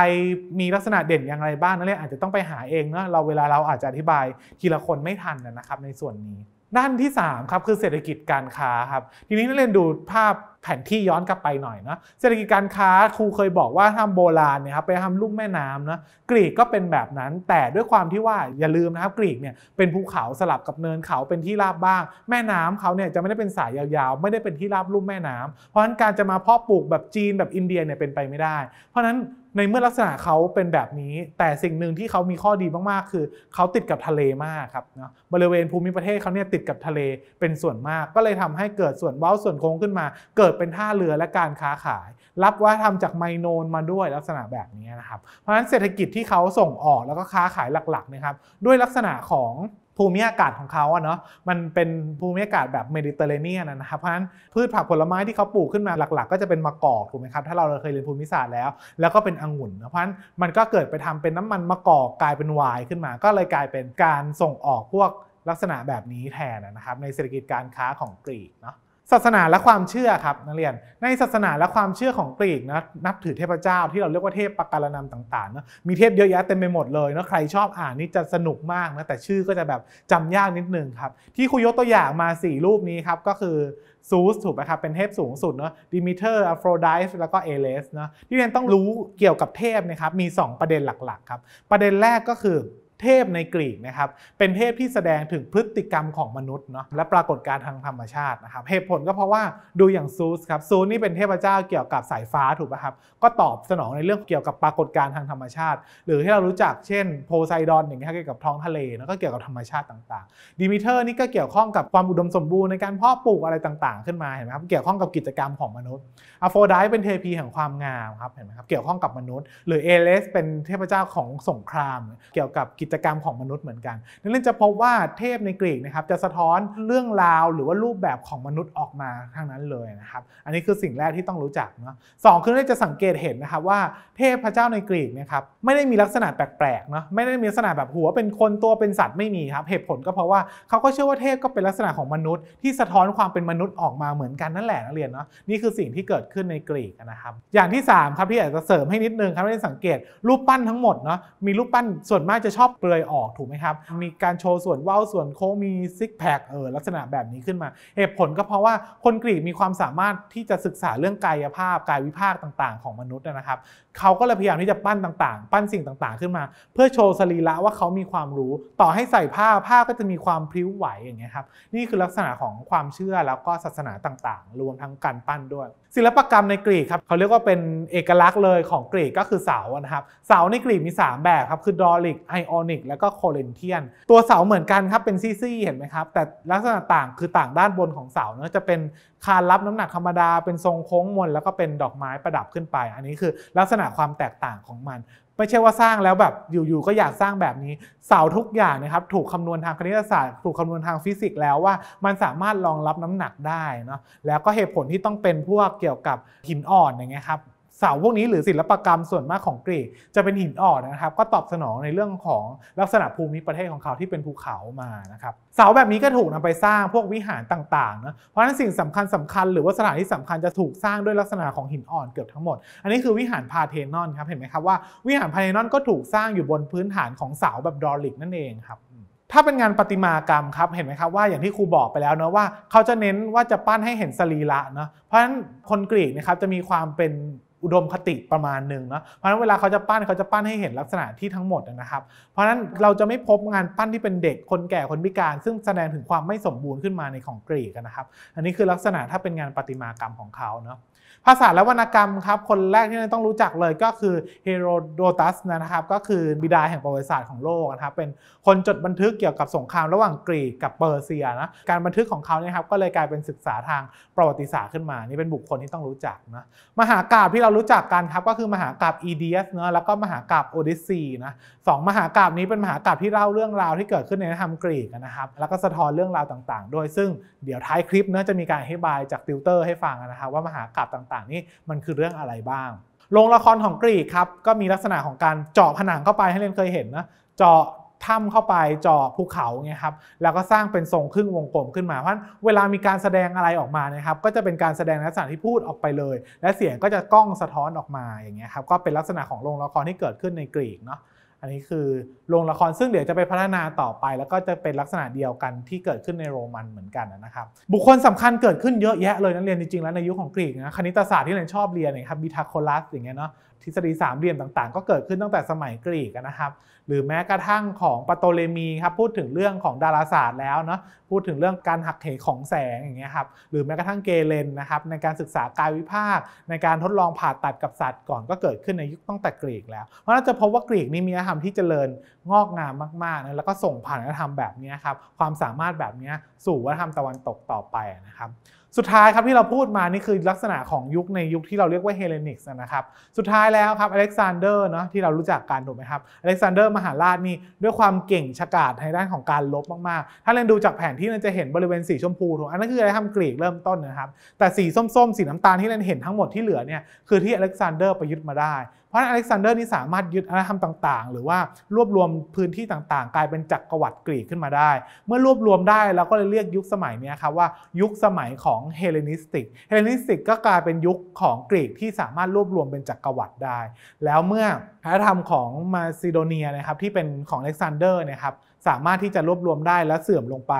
Speaker 1: มีลักษณะเด่นอย่างไรบ้างนั่นเองอาจจะต้องไปหาเองเนาะเราเวลาเราอาจจะอธิบาย ทีละคนไม่ทันนะครับในส่วนนี้ ด้านที่ 3ครับคือเศรษฐกิจการค้าครับ ทีนี้นักเรียนดูภาพแผนที่ย้อนกลับไปหน่อยนะเศรษฐกิจการค้าครูเคยบอกว่าทำโบราณเนี่ยครับไปทำลุ่มแม่น้ำนะกรีกก็เป็นแบบนั้น แต่ด้วยความที่ว่าอย่าลืมนะครับกรีกเนี่ยเป็นภูเขาสลับกับเนินเขาเป็นที่ราบบ้าง แม่น้ำเขาเนี่ยจะไม่ได้เป็นสายยาวๆไม่ได้เป็นที่ราบลุ่มแม่น้ำเพราะฉะนั้นการจะมาเพาะปลูกแบบจีนแบบอินเดียเนี่ยเป็นไปไม่ได้ เพราะฉะนั้นในเมื่อลักษณะเขาเป็นแบบนี้ แต่สิ่งหนึ่งที่เขามีข้อดีมากๆคือ เขาติดกับทะเลมากครับเนาะบริเวณภูมิประเทศเขาเนี่ยติดกับทะเลเป็นส่วนมาก ก็เลยทำให้เกิดส่วนเว้าส่วนโค้งขึ้นมา เกิดเป็นท่าเรือและการค้าขาย รับว่าทำจากไมโนนมาด้วยลักษณะแบบนี้นะครับเพราะฉะนั้นเศรษฐกิจที่เขาส่งออกแล้วก็ค้าขายหลักๆนะครับด้วยลักษณะของภูมิอากาศของเขาอะเนาะมันเป็นภูมิอากาศแบบเมดิเตอร์เรเนียนนะครับเพราะฉะนั้นพืชผักผลไม้ที่เขาปลูกขึ้นมาหลักๆก็จะเป็นมะกอกถูกไหมครับ ถ้าเราเคยเรียนภูมิศาสตร์แล้ว แล้วก็เป็นองุ่นเพราะฉะนั้นมันก็เกิดไปทำเป็นน้ำมันมะกอกกลายเป็นไวน์ขึ้นมาก็เลยกลายเป็นการส่งออกพวกลักษณะแบบนี้แทนนะครับ ในเศรษฐกิจการค้าของกรีกเนาะศาสนาและความเชื่อครับนักเรียนในศาสนาและความเชื่อของกรีกนะนับถือเทพเจ้าที่เราเรียกว่าเทพปการนามต่างๆนะมีเทพเยอะแยะเต็มไปหมดเลยนะใครชอบอ่านนี่จะสนุกมากนะแต่ชื่อก็จะแบบจำยากนิดนึงครับที่คุยกตัวอย่างมา 4 รูปนี้ครับก็คือซูสถูกไหมครับเป็นเทพสูงสุดเนาะดิมิเตอร์อะโฟรไดส์แล้วก็เอเลสเนาะที่เรียนต้องรู้เกี่ยวกับเทพนะครับมี 2 ประเด็นหลักๆครับ ประเด็นแรกก็คือเทพในกรีกนะครับเป็นเทพที่แสดงถึงพฤติกรรมของมนุษย์เนาะและปรากฏการทางธรรมชาตินะครับเหตุผลก็เพราะว่าดูอย่างซูสครับซูสนี่เป็นเทพเจ้าเกี่ยวกับสายฟ้าถูกป่ะครับก็ตอบสนองในเรื่องเกี่ยวกับปรากฏการทางธรรมชาติ หรือที่เรารู้จักเช่นโพไซดอนอย่างเงี้ยเกี่ยวกับท้องทะเลแล้วก็เกี่ยวกับธรรมชาติต่างๆดิมิเทอร์นี่ก็เกี่ยวข้องกับความอุดมสมบูรณ์ในการเพาะปลูกอะไรต่างๆขึ้นมาเห็นไหมครับเกี่ยวข้องกับกิจกรรมของมนุษย์อโฟไดเป็นเทพีแห่งความงามครับเห็นไหมครับเกี่ยวข้องกับมนุษย์ หรือเอเลสเป็นเทพเจ้าของสงคราม เกี่ยวกับกิจจกรรมของมนุษย์เหมือนกันนั้นจะพบว่าเทพในกรีกนะครับจะสะท้อนเรื่องราว หรือว่ารูปแบบของมนุษย์ออกมาทางนั้นเลยนะครับอันนี้คือสิ่งแรกที่ต้องรู้จักเนาะสองคือเราจะสังเกตเห็นนะครับว่า เทพพระเจ้าในกรีกนะครับไม่ได้มีลักษณะแปลกๆเนาะไม่ได้มีลักษณะแบบหัวเป็นคนตัวเป็นสัตว์ไม่มีครับเหตุผลก็เพราะว่าเขาก็เชื่อว่าเทพก็เป็นลักษณะของมนุษย์ ที่สะท้อนความเป็นมนุษย์ออกมาเหมือนกันนั่นแหละนักเรียนเนาะนี่คือสิ่งที่เกิดขึ้นในกรีกนะครับอย่างที่ 3ครับที่อาจจะเสริมให้นิดนึงครับให้สังเกตรูปปั้นทั้งหมดเนาะมีรูปปั้นส่วนมากจะชอบปลือยออกถูกไหมครับ มีการโชว์ส่วนเว้าส่วนโค้งมีซิกแพคเออลักษณะแบบนี้ขึ้นมา เหตุผลก็เพราะว่าคนกรีกมีความสามารถที่จะศึกษาเรื่องกายภาพกายวิภาคต่าง ๆของมนุษย์นะครับเขาก็เลยพยายามที่จะปั้นต่างๆ ปั้นสิ่งต่างๆขึ้นมา เพื่อโชว์สรีระว่าเขามีความรู้ ต่อให้ใส่ผ้า ผ้าก็จะมีความพลิ้วไหวอย่างเงี้ยครับนี่คือลักษณะของความเชื่อแล้วก็ศาสนาต่าง ๆ รวมทั้งการปั้นด้วย ศิลปกรรมในกรีกครับเขาเรียกว่าเป็นเอกลักษณ์เลยของกรีกก็คือเสานะครับเสาในกรีกมี 3 แบบครับคือดอริกไอออนิกแล้วก็โคเรนเทียนตัวเสาเหมือนกันครับเป็นซี่ๆเห็นไหมครับ แต่ลักษณะต่างคือต่างด้านบนของเสาเนาะจะเป็นคานรับน้ำหนักธรรมดาเป็นทรงโค้งมนแล้วก็เป็นดอกไม้ประดับขึ้นไป อันนี้คือลักษณะความแตกต่างของมัน ไม่ใช่ว่าสร้างแล้วแบบอยู่ๆก็อยากสร้างแบบนี้เสาทุกอย่างนะครับ ถูกคำนวณทางคณิตศาสตร์ ถูกคำนวณทางฟิสิกส์แล้วว่า มันสามารถรองรับน้ำหนักได้เนาะแล้วก็เหตุผลที่ต้องเป็นพวกเกี่ยวกับหินอ่อนอย่างเงี้ยครับเสาพวกนี้หรือศิลปกรรมส่วนมากของกรีกจะเป็นหินอ่อนนะครับก็ตอบสนองในเรื่องของลักษณะภูมิประเทศของเขาที่เป็นภูเขามานะครับเสาแบบนี้ก็ถูกนำไปสร้างพวกวิหารต่างๆนะเพราะฉะนั้นสิ่งสำคัญสำคัญหรือว่าสถานที่สำคัญจะถูกสร้างด้วยลักษณะของหินอ่อนเกือบทั้งหมด อันนี้คือวิหารพาเทนอนครับเห็นไหมครับว่า วิหารพาเทนอนก็ถูกสร้างอยู่บนพื้นฐานของเสาแบบดอริกนั่นเองครับถ้าเป็นงานประติมากรรมครับเห็นไหมครับว่าอย่างที่ครูบอกไปแล้วเนะว่า เขาจะเน้นว่าจะปั้นให้เห็นสรีระเนาะเพราะฉะนั้นคนกรีกนะครับจะมีความเป็นอุดมคติประมาณหนึ่งเนาะ เพราะนั้นเวลาเขาจะปั้นเขาจะปั้นให้เห็นลักษณะที่ทั้งหมดนะครับ เพราะฉะนั้นเราจะไม่พบงานปั้นที่เป็นเด็ก คนแก่คนพิการซึ่งแสดงถึงความไม่สมบูรณ์ขึ้นมาในของกรีกนะครับ อันนี้คือลักษณะถ้าเป็นงานประติมากรรมของเขาเนาะภาษาและวรรณกรรมครับคนแรกที่เราต้องรู้จักเลยก็คือเฮโรโดตัสนะครับก็คือบิดาแห่งประวัติศาสตร์ของโลกนะครับเป็นคนจดบันทึกเกี่ยวกับสงครามระหว่างกรีกกับเปอร์เซียนะการบันทึกของเขาเนี่ยครับก็เลยกลายเป็นศึกษาทางประวัติศาสตร์ขึ้นมา นี่เป็นบุคคลที่ต้องรู้จักนะมหากราบที่เรารู้จักกันครับก็คือมหากราบอีเดียสเนะแล้วก็มหากราบโอดิสซีนะสองมหากราบนี้เป็นมหากราบที่เล่าเรื่องราวที่เกิดขึ้นในธรรมกรีกนะครับแล้วก็สะท้อนเรื่องราวต่างๆด้วยซึ่งเดี๋ยวท้ายคลิปเนะจะมีการอธิบายจากติวเตอร์ให้ฟังนะครับว่ามหากราบต่าง่างๆนี่มันคือเรื่องอะไรบ้าง โรงละครของกรีกครับก็มีลักษณะของการเจาะผนังเข้าไปให้เรนเคยเห็นนะ เจาะถ้ำเข้าไปเจาะภูเขาเงี้ยครับ แล้วก็สร้างเป็นทรงครึ่งวงกลมขึ้นมา เพราะเวลามีการแสดงอะไรออกมานะครับ ก็จะเป็นการแสดงลักษณะที่พูดออกไปเลย และเสียงก็จะก้องสะท้อนออกมาอย่างเงี้ยครับก็เป็นลักษณะของโรงละครที่เกิดขึ้นในกรีกเนาะอันนี้คือโรงละครซึ่งเดี๋ยวจะไปพัฒนาต่อไป แล้วก็จะเป็นลักษณะเดียวกันที่เกิดขึ้นในโรมันเหมือนกันนะครับบุคคลสำคัญเกิดขึ้นเยอะแยะเลยนักเรียนจริง ๆ แล้วในยุคของกรีกนะคณิตศาสตร์ที่เรียนชอบเรียนนะครับบีทาโคลัส อย่างเงี้ยเนาะทฤษฎีสามเหลี่ยมต่างๆ ก็เกิดขึ้นตั้งแต่สมัยกรีกนะครับ หรือแม้กระทั่งของปาโตเลมีครับพูดถึงเรื่องของดาราศาสตร์แล้วเนาะพูดถึงเรื่องการหักเหของแสงอย่างเงี้ยครับหรือแม้กระทั่งเกเรนนะครับ ในการศึกษากายวิภาคในการทดลองผ่าตัดกับสัตว์ ก่อนก็เกิดขึ้นในยุคตั้งแต่กรีกแล้วเพราะเราจะพบว่ากรีกนี่มีอาธรรมที่เจริญงอกงามมากๆนะแล้วก็ส่งผ่านวาธรรมแบบนี้ครับความสามารถแบบนี้สู่วัฒนธรรมตะวันตกต่อไปนะครับสุดท้ายครับที่เราพูดมานี่คือลักษณะของยุคในยุคที่เราเรียกว่าเฮเลนิกส์นะครับ สุดท้ายแล้วครับอเล็กซานเดอร์เนาะที่เรารู้จักกันถูกไหมครับอเล็กซานเดอร์มหาราชนี่ด้วยความเก่งฉกาจในด้านของการลบมากๆ ถ้าเรนดูจากแผนที่เราจะเห็นบริเวณสีชมพูถูกอันนั้นคืออะไรทำกรีกเริ่มต้นนะครับแต่สีส้ม ๆ สีน้ำตาลที่เรนเห็นทั้งหมดที่เหลือเนี่ยคือที่อเล็กซานเดอร์ประยุทธ์มาได้เพราะอเล็กซานเดอร์นี่สามารถยึดอารยธรรมต่างๆ หรือว่ารวบรวมพื้นที่ต่างๆ กลายเป็นจักรวรรดิกรีกขึ้นมาได้ เมื่อรวบรวมได้เราก็เลยเรียกยุคสมัยนี้ครับว่ายุคสมัยของเฮเลนิสติก เฮเลนิสติกก็กลายเป็นยุคของกรีกที่สามารถรวบรวมเป็นจักรวรรดิได้ แล้วเมื่ออารยธรรมของมาซิโดเนียนะครับที่เป็นของอเล็กซานเดอร์นะครับสามารถที่จะรวบรวมได้และเสื่อมลงไป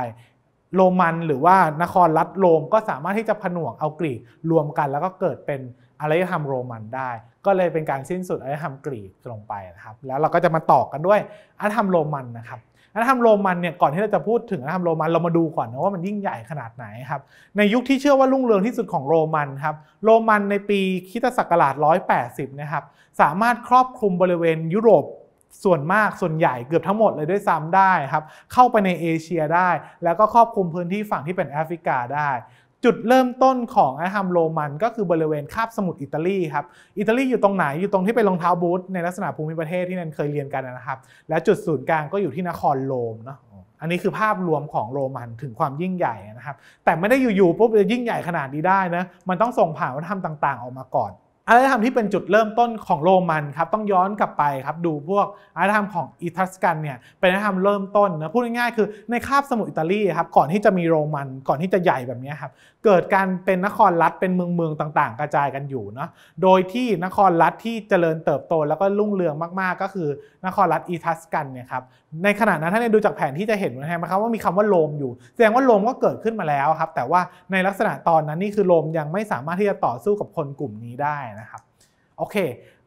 Speaker 1: โรมัน หรือว่านครรัฐโรมก็สามารถที่จะผนวกเอากรีกรวมกัน แล้วก็เกิดเป็นอารยธรรมโรมันได้ก็เลยเป็นการสิ้นสุดอารยธรรมกรีกลงไปนะครับ แล้วเราก็จะมาต่อกันด้วยอารยธรรมโรมันนะครับอารยธรรมโรมันเนี่ยก่อนที่เราจะพูดถึงอารยธรรมโรมันเรามาดูก่อนนะว่ามันยิ่งใหญ่ขนาดไหนครับในยุคที่เชื่อว่ารุ่งเรืองที่สุดของโรมันครับโรมันในปีคิตศักราช180นะครับสามารถครอบคลุมบริเวณยุโรปส่วนมากส่วนใหญ่เกือบทั้งหมดเลยด้วยซ้ำได้ครับเข้าไปในเอเชียได้ แล้วก็ครอบคลุมพื้นที่ฝั่งที่เป็นแอฟริกาได้จุดเริ่มต้นของอาธรรมโรมันก็คือบริเวณคาบสมุทรอิตาลีครับ อิตาลีอยู่ตรงไหนอยู่ตรงที่เป็นรองเท้าบูทในลักษณะภูมิประเทศที่นันเคยเรียนกันนะครับ และจุดศูนย์กลางก็อยู่ที่นครโรมเนาะ อันนี้คือภาพรวมของโรมันถึงความยิ่งใหญ่นะครับ แต่ไม่ได้อยู่ๆปุ๊บจะยิ่งใหญ่ขนาดนี้ได้นะ มันต้องส่งผ่านวัฒนธรรมต่างๆออกมาก่อนอารยธรรมที่เป็นจุดเริ่มต้นของโรมันครับต้องย้อนกลับไปครับดูพวกอารยธรรมของอิตาสกันเนี่ยเป็นอารยธรรมเริ่มต้นนะพูดง่ายๆคือในคาบสมุทรอิตาลีครับก่อนที่จะมีโรมัน ก่อนที่จะใหญ่แบบนี้ครับเกิดการเป็นนครรัฐเป็นเมืองเมืองต่างๆ กระจายกันอยู่เนาะ โดยที่นครรัฐที่เจริญเติบโตแล้วก็รุ่งเรืองมากๆก็คือนครรัฐอีทัสกันเนี่ยครับ ในขณะนั้นถ้าเนี่ยดูจากแผนที่จะเห็นนะครับว่ามีคำว่าโรมอยู่แสดงว่าโรมก็เกิดขึ้นมาแล้วครับแต่ว่าในลักษณะตอนนั้นนี่คือโรมยังไม่สามารถที่จะต่อสู้กับคนกลุ่มนี้ได้นะครับโอเค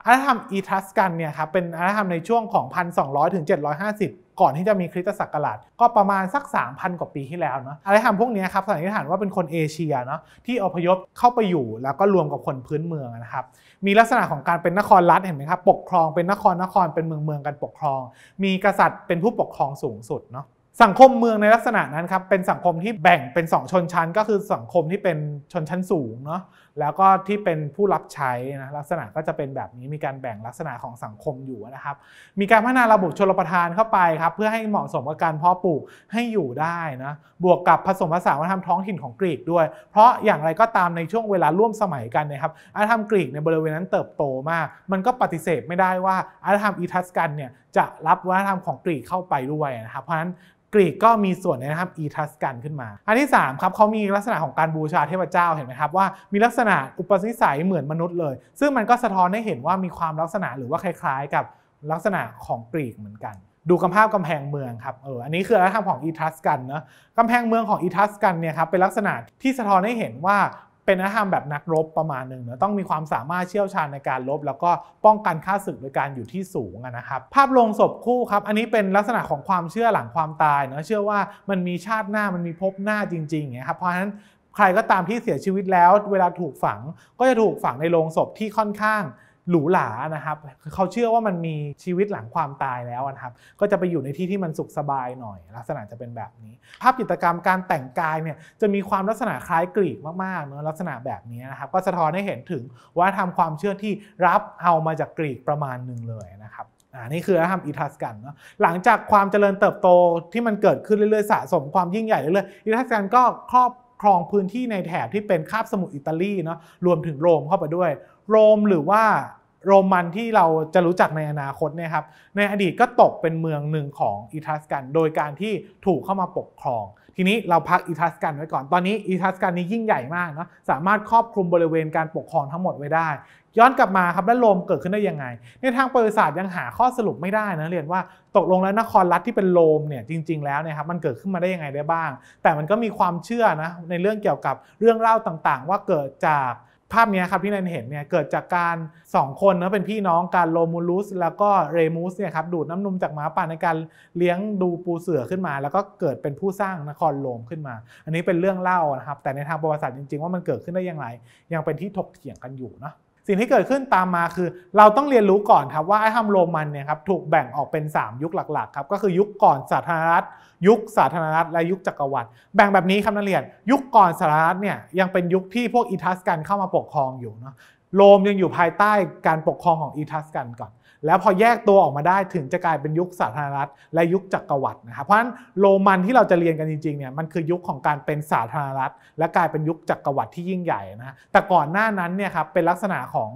Speaker 1: อารยธรรมอีทัสกันเนี่ยครับเป็นอารยธรรมในช่วงของ1,200ถึง750ก่อนที่จะมีคริสตศักราชก็ประมาณสัก3,000 กว่าปีที่แล้วเนาะอะไรทำพวกนี้ครับสันนิษฐานว่าเป็นคนเอเชียเนาะที่อพยพเข้าไปอยู่แล้วก็รวมกับคนพื้นเมืองนะครับ มีลักษณะของการเป็นนครรัฐเห็นไหมครับ ปกครองเป็นนครนครเป็นเมืองเมืองกันปกครอง มีกษัตริย์เป็นผู้ปกครองสูงสุดเนาะสังคมเมืองในลักษณะนั้นครับ เป็นสังคมที่แบ่งเป็น 2 ชนชั้น ก็คือสังคมที่เป็นชนชั้นสูงเนาะแล้วก็ที่เป็นผู้รับใช้นะลักษณะก็จะเป็นแบบนี้มีการแบ่งลักษณะของสังคมอยู่นะครับมีการพัฒนาระบบชลประทานเข้าไปครับเพื่อให้เหมาะสมกับการเพาะปลูกให้อยู่ได้นะบวกกับผสมผสานวัฒนธรรมท้องถิ่นของกรีกด้วย เพราะอย่างไรก็ตามในช่วงเวลาร่วมสมัยกันนะครับอารยธรรมกรีกในบริเวณนั้นเติบโตมาก มันก็ปฏิเสธไม่ได้ว่าอารยธรรมอิทัสกันเนี่ยจะรับวัฒนธรรมของกรีกเข้าไปด้วยนะครับเพราะฉะนั้นกรีกก็มีส่วนนะครับอีทัสกันขึ้นมาอันที่3ครับเขามีลักษณะของการบูชาเทพเจ้าเห็นไหมครับว่ามีลักษณะอุปนิสัยเหมือนมนุษย์เลย ซึ่งมันก็สะท้อนให้เห็นว่ามีความลักษณะหรือว่าคล้ายๆ กับลักษณะของกรีกเหมือนกัน ดูกำภาพกำแพงเมืองครับ เออ อันนี้คือลักษณะของอีทัสกันนะ กำแพงเมืองของอีทัสกันเนี่ยครับ เป็นลักษณะที่สะท้อนให้เห็นว่าเป็นอาหารแบบนักรบประมาณหนึ่งเนะต้องมีความสามารถเชี่ยวชาญในการรบ แล้วก็ป้องกันค่าศึกโดยการอยู่ที่สูงนะครับ ภาพลงศพคู่ครับ อันนี้เป็นลักษณะของความเชื่อหลังความตายเนาะ เชื่อว่ามันมีชาติหน้า มันมีภพหน้าจริงๆเงี้ยครับ เพราะฉะนั้นใครก็ตามที่เสียชีวิตแล้ว เวลาถูกฝังก็จะถูกฝังในโลงศพที่ค่อนข้างหรูหรานะครับ เขาเชื่อว่ามันมีชีวิตหลังความตายแล้วนะครับ ก็จะไปอยู่ในที่ที่มันสุขสบายหน่อย ลักษณะจะเป็นแบบนี้ ภาพจิตรกรรมการแต่งกายเนี่ยจะมีความลักษณะคล้ายกรีกมากๆเนอะลักษณะแบบนี้นะครับ ก็สะท้อนให้เห็นถึงว่าทำความเชื่อที่รับเอามาจากกรีกประมาณหนึ่งเลยนะครับอันนี้คือธรรมอิทัสกันเนาะหลังจากความเจริญเติบโตที่มันเกิดขึ้นเรื่อยๆ สะสมความยิ่งใหญ่เรื่อยๆอิทัสกันก็ครอบครองพื้นที่ในแถบที่เป็นคาบสมุทรอิตาลีเนาะรวมถึงโรมเข้าไปด้วย โรมหรือว่าโรมันที่เราจะรู้จักในอนาคตเนี่ยครับ ในอดีตก็ตกเป็นเมืองหนึ่งของอิตาลกัน โดยการที่ถูกเข้ามาปกครองทีนี้เราพักอิทัสกันไว้ก่อน ตอนนี้อิทัสกันนี้ยิ่งใหญ่มากเนาะ สามารถครอบคลุมบริเวณการปกครองทั้งหมดไว้ได้ ย้อนกลับมาครับแล้วลมเกิดขึ้นได้ยังไง ในทางประวัติศาสตร์ยังหาข้อสรุปไม่ได้นะเรียนว่าตกลงแล้วนครรัฐที่เป็นโลมเนี่ยจริงๆแล้วเนี่ยครับมันเกิดขึ้นมาได้ยังไงได้บ้าง แต่มันก็มีความเชื่อนะในเรื่องเกี่ยวกับเรื่องเล่าต่างๆ ว่าเกิดจากภาพนี้ครับที่นันเห็นเนี่ยเกิดจากการ 2 คนนะเป็นพี่น้องการโลมูลุสแล้วก็เรมูสเนี่ยครับดูดน้ำนมจากหมาป่าในการเลี้ยงดูปูเสือขึ้นมาแล้วก็เกิดเป็นผู้สร้างนครโลมขึ้นมา อันนี้เป็นเรื่องเล่านะครับ แต่ในทางประวัติศาสตร์จริงๆว่ามันเกิดขึ้นได้อย่างไร ยังเป็นที่ถกเถียงกันอยู่เนาะสิ่งที่เกิดขึ้นตามมาคือเราต้องเรียนรู้ก่อนครับว่าไอ้ฮัมโรมันเนี่ยครับถูกแบ่งออกเป็น 3 ยุคหลักๆครับก็คือยุคก่อนสาธารณรัฐยุคสาธารณรัฐและยุคจักรวรรดิแบ่งแบบนี้ครับนักเรียน ยุคก่อนสาธารณรัฐเนี่ยยังเป็นยุคที่พวกอิทัสกันเข้ามาปกครองอยู่เนาะโรมยังอยู่ภายใต้การปกครองของอิทัสกันก่อนแล้วพอแยกตัวออกมาได้ถึงจะกลายเป็นยุคสาธารณรัฐและยุคจักกรวรรดินะครับเพราะฉะนั้นโรมันที่เราจะเรียนกันจริงๆเนี่ยมันคือยุคของการเป็นสาธารณรัฐและกลายเป็นยุคจักกรวรรดิที่ยิ่งใหญ่นะแต่ก่อนหน้านั้นเนี่ยครับเป็นลักษณะของ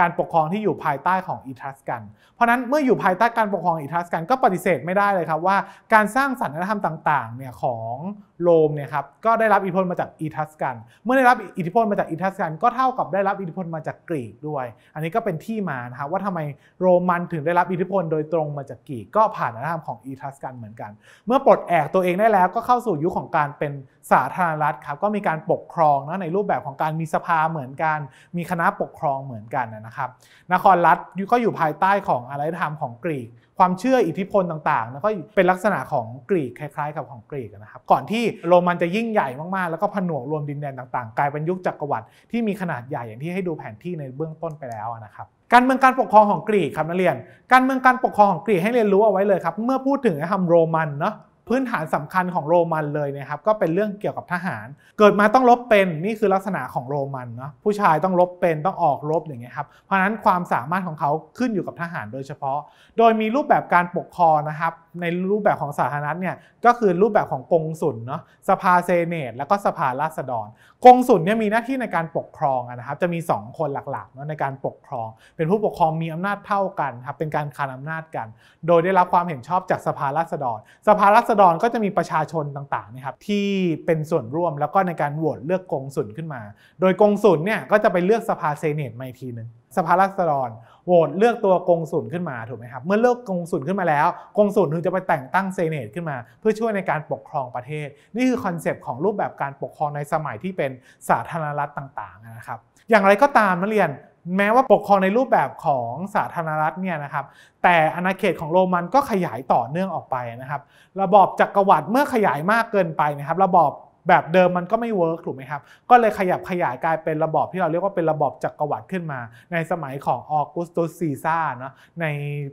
Speaker 1: การปกครองที่อยู่ภายใต้ของอิทัสกัน เพราะนั้นเมื่ออยู่ภายใต้การปกครองอิทัสกัน ก็ปฏิเสธไม่ได้เลยครับว่า การสร้างสรรค์ธรรมต่างๆเนี่ยของโรมเนี่ยครับ ก็ได้รับอิทธิพลมาจากอิทัสกัน เมื่อได้รับอิทธิพลมาจากอิทัสกัน ก็เท่ากับได้รับอิทธิพลมาจากกรีกด้วย อันนี้ก็เป็นที่มานะครับว่าทำไมโรมันถึงได้รับอิทธิพลโดยตรงมาจากกรีกก็ผ่านอารรมของอิทัสกันเหมือนกัน เมื่อปลดแอกตัวเองได้แล้วก็เข้าสู่ยุคของการเป็นสาธารณรัฐครับก็มีการปกครองนะในรูปแบบของการมีสภาเหมือนกัน มีคณะปกครองเหมือนกันนะครับนครรัฐก็อยู่ภายใต้ของอารยธรรมของกรีกความเชื่ออิทธิพลต่างๆแล้วก็เป็นลักษณะของกรีกคล้าย ๆ กับของกรีกนะครับ ก่อนที่โรมันจะยิ่งใหญ่มากๆ แล้วก็ผนวกรวมดินแดนต่างๆ กลายเป็นยุคจักรวรรดิที่มีขนาดใหญ่อย่างที่ให้ดูแผนที่ในเบื้องต้นไปแล้วนะครับ การเมืองการปกครองของกรีกครับนักเรียน การเมืองการปกครองของกรีกให้เรียนรู้เอาไว้เลยครับ เมื่อพูดถึงคำโรมันเนาะพื้นฐานสำคัญของโรมันเลยนะครับก็เป็นเรื่องเกี่ยวกับทหาร เกิดมาต้องลบเป็นนี่คือลักษณะของโรมันเนาะผู้ชายต้องลบเป็นต้องออกรบอย่างเงี้ยครับเพราะฉะนั้นความสามารถของเขาขึ้นอยู่กับทหารโดยเฉพาะ โดยมีรูปแบบการปกครองนะครับ ในรูปแบบของสาธารณรัฐเนี่ยก็คือรูปแบบของกงสุลเนาะสภาเซเนตแล้วก็สภาราษฎรกงสุลเนี่ยมีหน้าที่ในการปกครองนะครับจะมี 2 คนหลักๆเนาะในการปกครอง เป็นผู้ปกครองมีอำนาจเท่ากันครับเป็นการคานอานาจกัน โดยได้รับความเห็นชอบจากสภาราษฎรสภาราษฎรก็จะมีประชาชนต่างๆนะครับที่เป็นส่วนร่วมแล้วก็ในการโหวตเลือกกงสุลขึ้นมา โดยกงสุลเนี่ยก็จะไปเลือกสภาเซเนตมาอีกทีหนึ่งสภาราษฎรโหวตเลือกตัวกงสุลขึ้นมาถูกไหมครับเมื่อเลือกกงสุลขึ้นมาแล้ว กงสุลถึงจะไปแต่งตั้งเซเนตขึ้นมา เพื่อช่วยในการปกครองประเทศ นี่คือคอนเซปต์ของรูปแบบการปกครองในสมัยที่เป็นสาธารณรัฐต่างๆนะครับ อย่างไรก็ตามนักเรียนแม้ว่าปกครองในรูปแบบของสาธารณรัฐเนี่ยนะครับ แต่อาณาเขตของโรมันก็ขยายต่อเนื่องออกไปนะครับ ระบอบจักกรวรรดิเมื่อขยายมากเกินไปนะครับ ระบอบแบบเดิมมันก็ไม่เวิร์กถูกไหมครับ ก็เลยขยับขยายกลายเป็นระบอบที่เราเรียกว่าเป็นระบอบจักรวรรดิขึ้นมา ในสมัยของออกุสตุสซีซ่าเนาะ ใน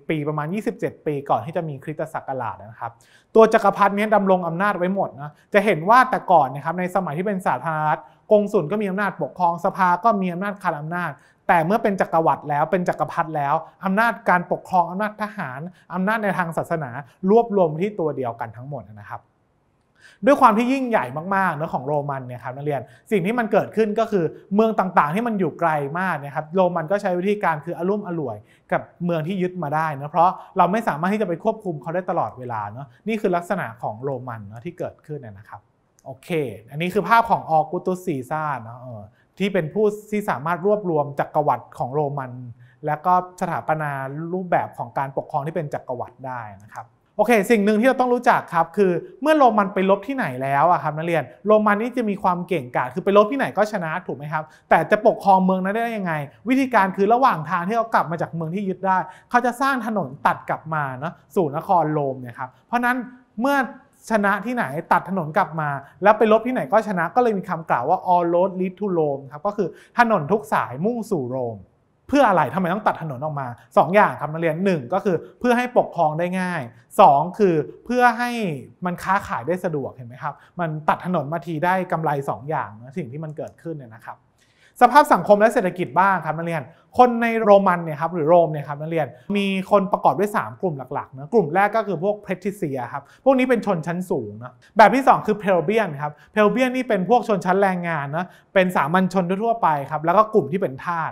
Speaker 1: ปีประมาณ 27 ปีก่อนที่จะมีคริสตศักราชนะครับ ตัวจักรพรรดินี้ดำรงอำนาจไว้หมดนะจะเห็นว่าแต่ก่อนนะครับในสมัยที่เป็นสาธารณรัฐกงสุลก็มีอำนาจปกครอง สภา ก็มีอำนาจคารอำนาจ แต่เมื่อเป็นจักรวรรดิแล้ว เป็นจักรพรรดิแล้ว อำนาจการปกครองอำนาจทหาร อำนาจในทางศาสนา รวบรวมที่ตัวเดียวกันทั้งหมดนะครับด้วยความที่ยิ่งใหญ่มากๆ เนื้อของโรมันเนี่ยครับนักเรียนสิ่งที่มันเกิดขึ้นก็คือ เมืองต่างๆที่มันอยู่ไกลมากนะครับ โรมันก็ใช้วิธีการคืออารมุ่มอร่วยกับเมืองที่ยึดมาได้นะเพราะเราไม่สามารถที่จะไปควบคุมเขาได้ตลอดเวลาเนาะนี่คือลักษณะของโรมันเนาะที่เกิดขึ้นนะครับ โอเค อันนี้คือภาพของออกุตุสซีซ่าเนาะที่เป็นผู้ที่สามารถรวบรวมจักกรวรรดิของโรมัน แล้วก็สถาปนารูปแบบของการปกครองที่เป็นจักกรวรรดิได้นะครับโอเคสิ่งหนึ่งที่เราต้องรู้จักครับคือเมื่อโรมันไปลบที่ไหนแล้วอะครับนักเรียนโรมันนี่จะมีความเก่งกาจคือไปลบที่ไหนก็ชนะถูกไหมครับแต่จะปกครองเมืองนั้นได้ยังไง วิธีการคือระหว่างทางที่เขากลับมาจากเมืองที่ยึดได้ เขาจะสร้างถนนตัดกลับมาเนาะสู่นครโรมเนี่ยครับเพราะนั้นเมื่อชนะที่ไหนตัดถนนกลับมา แล้วไปลบที่ไหนก็ชนะก็เลยมีคำกล่าวว่า all road s lead to Rome ครับก็คือถนนทุกสายมุ่งสู่โรมเพื่ออะไรทำไมต้องตัดถนนออกมา 2ออย่างครับนักเรียน 1 ก็คือเพื่อให้ปกครองได้ง่าย 2 คือเพื่อให้มันค้าขายได้สะดวกเห็นไหมครับ มันตัดถนนมาทีได้กำไร2ออย่างนะ สิ่งที่มันเกิดขึ้นเนี่ยนะครับ สภาพสังคมและเศรษฐกิจบ้างครับนักเรียน คนในโรมันเนี่ยครับหรือโรมเนี่ยครับนักเรียน มีคนประกอบด้วย 3 กลุ่มหลักๆนะ กลุ่มแรกก็คือพวกเพรทิเซียครับ พวกนี้เป็นชนชั้นสูงนะแบบที่ 2 คือเพลเบียนครับ เพลเบียนนี่เป็นพวกชนชั้นแรงงานนะเป็นสามัญชนทั่วไปครับ แล้วก็กลุ่มที่เป็นทาส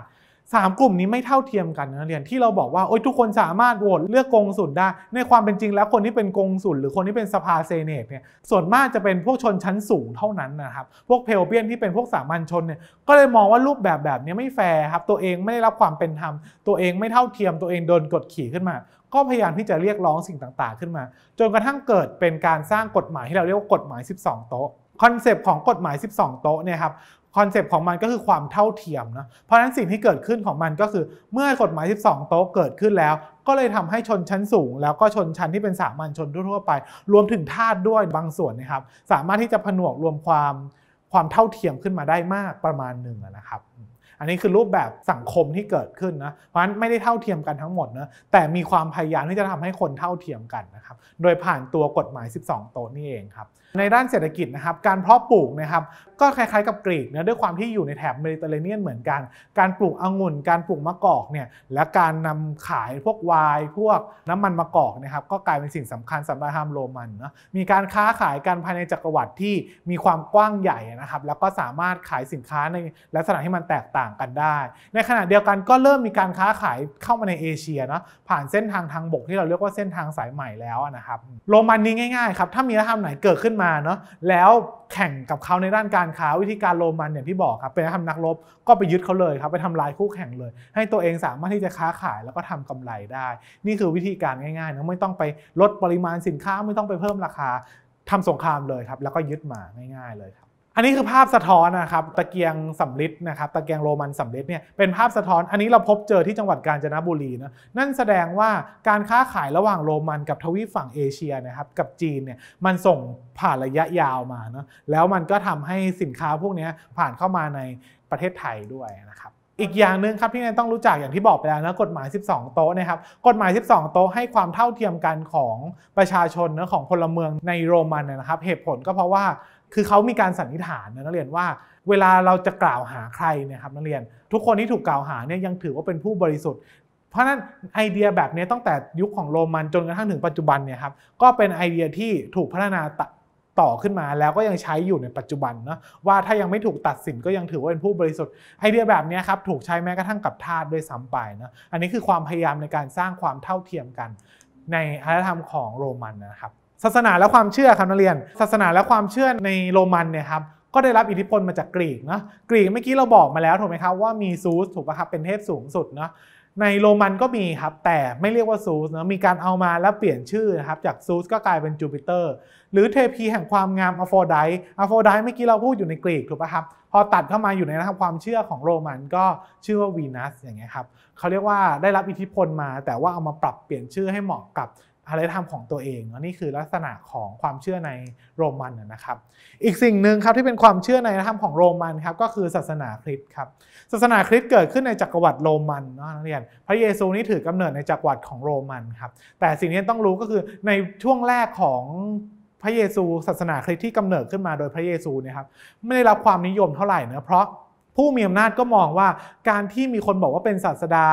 Speaker 1: 3กลุ่มนี้ไม่เท่าเทียมกันนะเรียนที่เราบอกว่าโอ้ยทุกคนสามารถโหวตเลือกกงสุลได้ ในความเป็นจริงแล้วคนที่เป็นกงสุลหรือคนที่เป็นสภาเซเนตเนี่ยส่วนมากจะเป็นพวกชนชั้นสูงเท่านั้นนะครับพวกเพลเบียนที่เป็นพวกสามัญชนเนี่ยก็เลยมองว่ารูปแบบแบบนี้ไม่แฟร์ครับตัวเองไม่ได้รับความเป็นธรรมตัวเองไม่เท่าเทียมตัวเองโดนกดขี่ขึ้นมา ก็พยายามที่จะเรียกร้องสิ่งต่างๆขึ้นมา จนกระทั่งเกิดเป็นการสร้างกฎหมายที่เราเรียกว่ากฎหมาย 12 โต๊ะคอนเซปต์ของกฎหมาย12 โต๊ะเนี่ยครับคอนเซปต์ของมันก็คือความเท่าเทียมนะ เพราะฉะนั้นสิ่งที่เกิดขึ้นของมันก็คือเมื่อกฎหมาย 12 โต๊ะเกิดขึ้นแล้ว ก็เลยทำให้ชนชั้นสูง แล้วก็ชนชั้นที่เป็นสามัญชน ทั่วไป รวมถึงทาสด้วยบางส่วนนะครับ สามารถที่จะผนวกรวมความความเท่าเทียมขึ้นมาได้มากประมาณหนึ่งนะครับอันนี้คือรูปแบบสังคมที่เกิดขึ้นนะ เพราะฉะนั้นไม่ได้เท่าเทียมกันทั้งหมดนะ แต่มีความพยายามที่จะทำให้คนเท่าเทียมกันนะครับ โดยผ่านตัวกฎหมาย 12ตัวนี่เองครับ ในด้านเศรษฐกิจนะครับ การเพาะปลูกนะครับ ก็คล้ายๆกับกรีกนะด้วยความที่อยู่ในแถบเมดิเตอร์เรเนียนเหมือนกัน การปลูกองุ่น การปลูกมะกอกเนี่ย และการนำขายพวกไวน์ พวกน้ำมันมะกอกนะครับ ก็กลายเป็นสิ่งสำคัญสำหรับฮามโรมันนะมีการค้าขายกันภายในจักรวรรดิที่ มีความกว้างใหญ่นะครับ แล้วก็สามารถขายสินค้าในลักษณะที่มันแตกต่างต่างกันได้ ในขณะเดียวกันก็เริ่มมีการค้าขายเข้ามาในเอเชียเนาะผ่านเส้นทางทางบกที่เราเรียกว่าเส้นทางสายใหม่แล้วนะครับโรมันนี้ง่ายๆครับถ้ามีรัฐธรรมไหนเกิดขึ้นมาเนาะแล้วแข่งกับเขาในด้านการค้าวิธีการโรมันอย่างที่บอกครับเป็นรัฐธรรมนักรบก็ไปยึดเขาเลยครับไปทำลายคู่แข่งเลยให้ตัวเองสามารถที่จะค้าขายแล้วก็ทำกำไรได้ นี่คือวิธีการง่ายๆนะไม่ต้องไปลดปริมาณสินค้าไม่ต้องไปเพิ่มราคาทำสงครามเลยครับแล้วก็ยึดมาง่าย ๆ เลยครับอันนี้คือภาพสะท้อนนะครับ ตะเกียงสำลิดนะครับตะเกียงโรมันสำลิดเนี่ยเป็นภาพสะท้อนอันนี้เราพบเจอที่จังหวัดกาญจนบุรีนะนั่นแสดงว่าการค้าขายระหว่างโรมันกับทวีปฝั่งเอเชียนะครับกับจีนเนี่ยมันส่งผ่านระยะยาวมาเนาะแล้วมันก็ทำให้สินค้าพวกนี้ผ่านเข้ามาในประเทศไทยด้วยนะครับอีกอย่างหนึ่งครับที่นายต้องรู้จักอย่างที่บอกไปแล้วนะกฎหมาย 12 โต๊ะนะครับกฎหมาย 12 โต๊ะให้ความเท่าเทียมกันของประชาชนนะของพลเมืองในโรมันนะครับ เหตุผลก็เพราะว่าคือเขามีการสันนิษฐานนะนักเรียนว่า เวลาเราจะกล่าวหาใครเนี่ยครับ นักเรียนทุกคนที่ถูกกล่าวหาเนี่ยยังถือว่าเป็นผู้บริสุทธิ์ เพราะนั้นไอเดียแบบนี้ตั้งแต่ยุคของโรมันจนกระทั่งถึงปัจจุบันเนี่ยครับ ก็เป็นไอเดียที่ถูกพัฒนาต่อขึ้นมา แล้วก็ยังใช้อยู่ในปัจจุบันนะว่าถ้ายังไม่ถูกตัดสินก็ยังถือว่าเป็นผู้บริสุทธิ์ไอเดียแบบนี้ครับถูกใช้แม้กระทั่งกับทาสด้วยซ้ำไปนะอันนี้คือความพยายามในการสร้างความเท่าเทียมกัน ในอารยธรรมของโรมันนะครับศาสนาและความเชื่อครับนักเรียน ศาสนาและความเชื่อในโรมันเนี่ยครับก็ได้รับอิทธิพลมาจากกรีกนะกรีกเมื่อกี้เราบอกมาแล้วถูกไหมครับว่ามีซูสถูกป่ะครับเป็นเทพสูงสุดเนาะในโรมันก็มีครับแต่ไม่เรียกว่าซูสนะมีการเอามาแล้วเปลี่ยนชื่อนะครับจากซูสก็กลายเป็นจูปิเตอร์หรือเทพีแห่งความงามอโฟไดอโฟไดเมื่อกี้เราพูดอยู่ในกรีกถูกป่ะครับพอตัดเข้ามาอยู่ในนะครับความเชื่อของโรมันก็ชื่อว่าวีนัสอย่างเงี้ยครับเขาเรียกว่าได้รับอิทธิพลมา แต่ว่าเอามาปรับเปลี่ยนชื่อให้เหมาะกับอารยธรรมของตัวเองนี่คือลักษณะของความเชื่อในโรมันนะครับ อีกสิ่งหนึ่งครับที่เป็นความเชื่อในธรรมของโรมันครับก็คือศาสนาคริสต์ครับ ศาสนาคริสต์เกิดขึ้นในจักรวรรดิโรมันนะนักเรียน พระเยซูนี่ถือกำเนิดในจักรวรรดิของโรมันครับ แต่สิ่งที่ต้องรู้ก็คือในช่วงแรกของพระเยซู ศาสนาคริสต์ที่กำเนิดขึ้นมาโดยพระเยซูนะครับไม่ได้รับความนิยมเท่าไหร่นะ เพราะผู้มีอำนาจก็มองว่าการที่มีคนบอกว่าเป็นศาสดา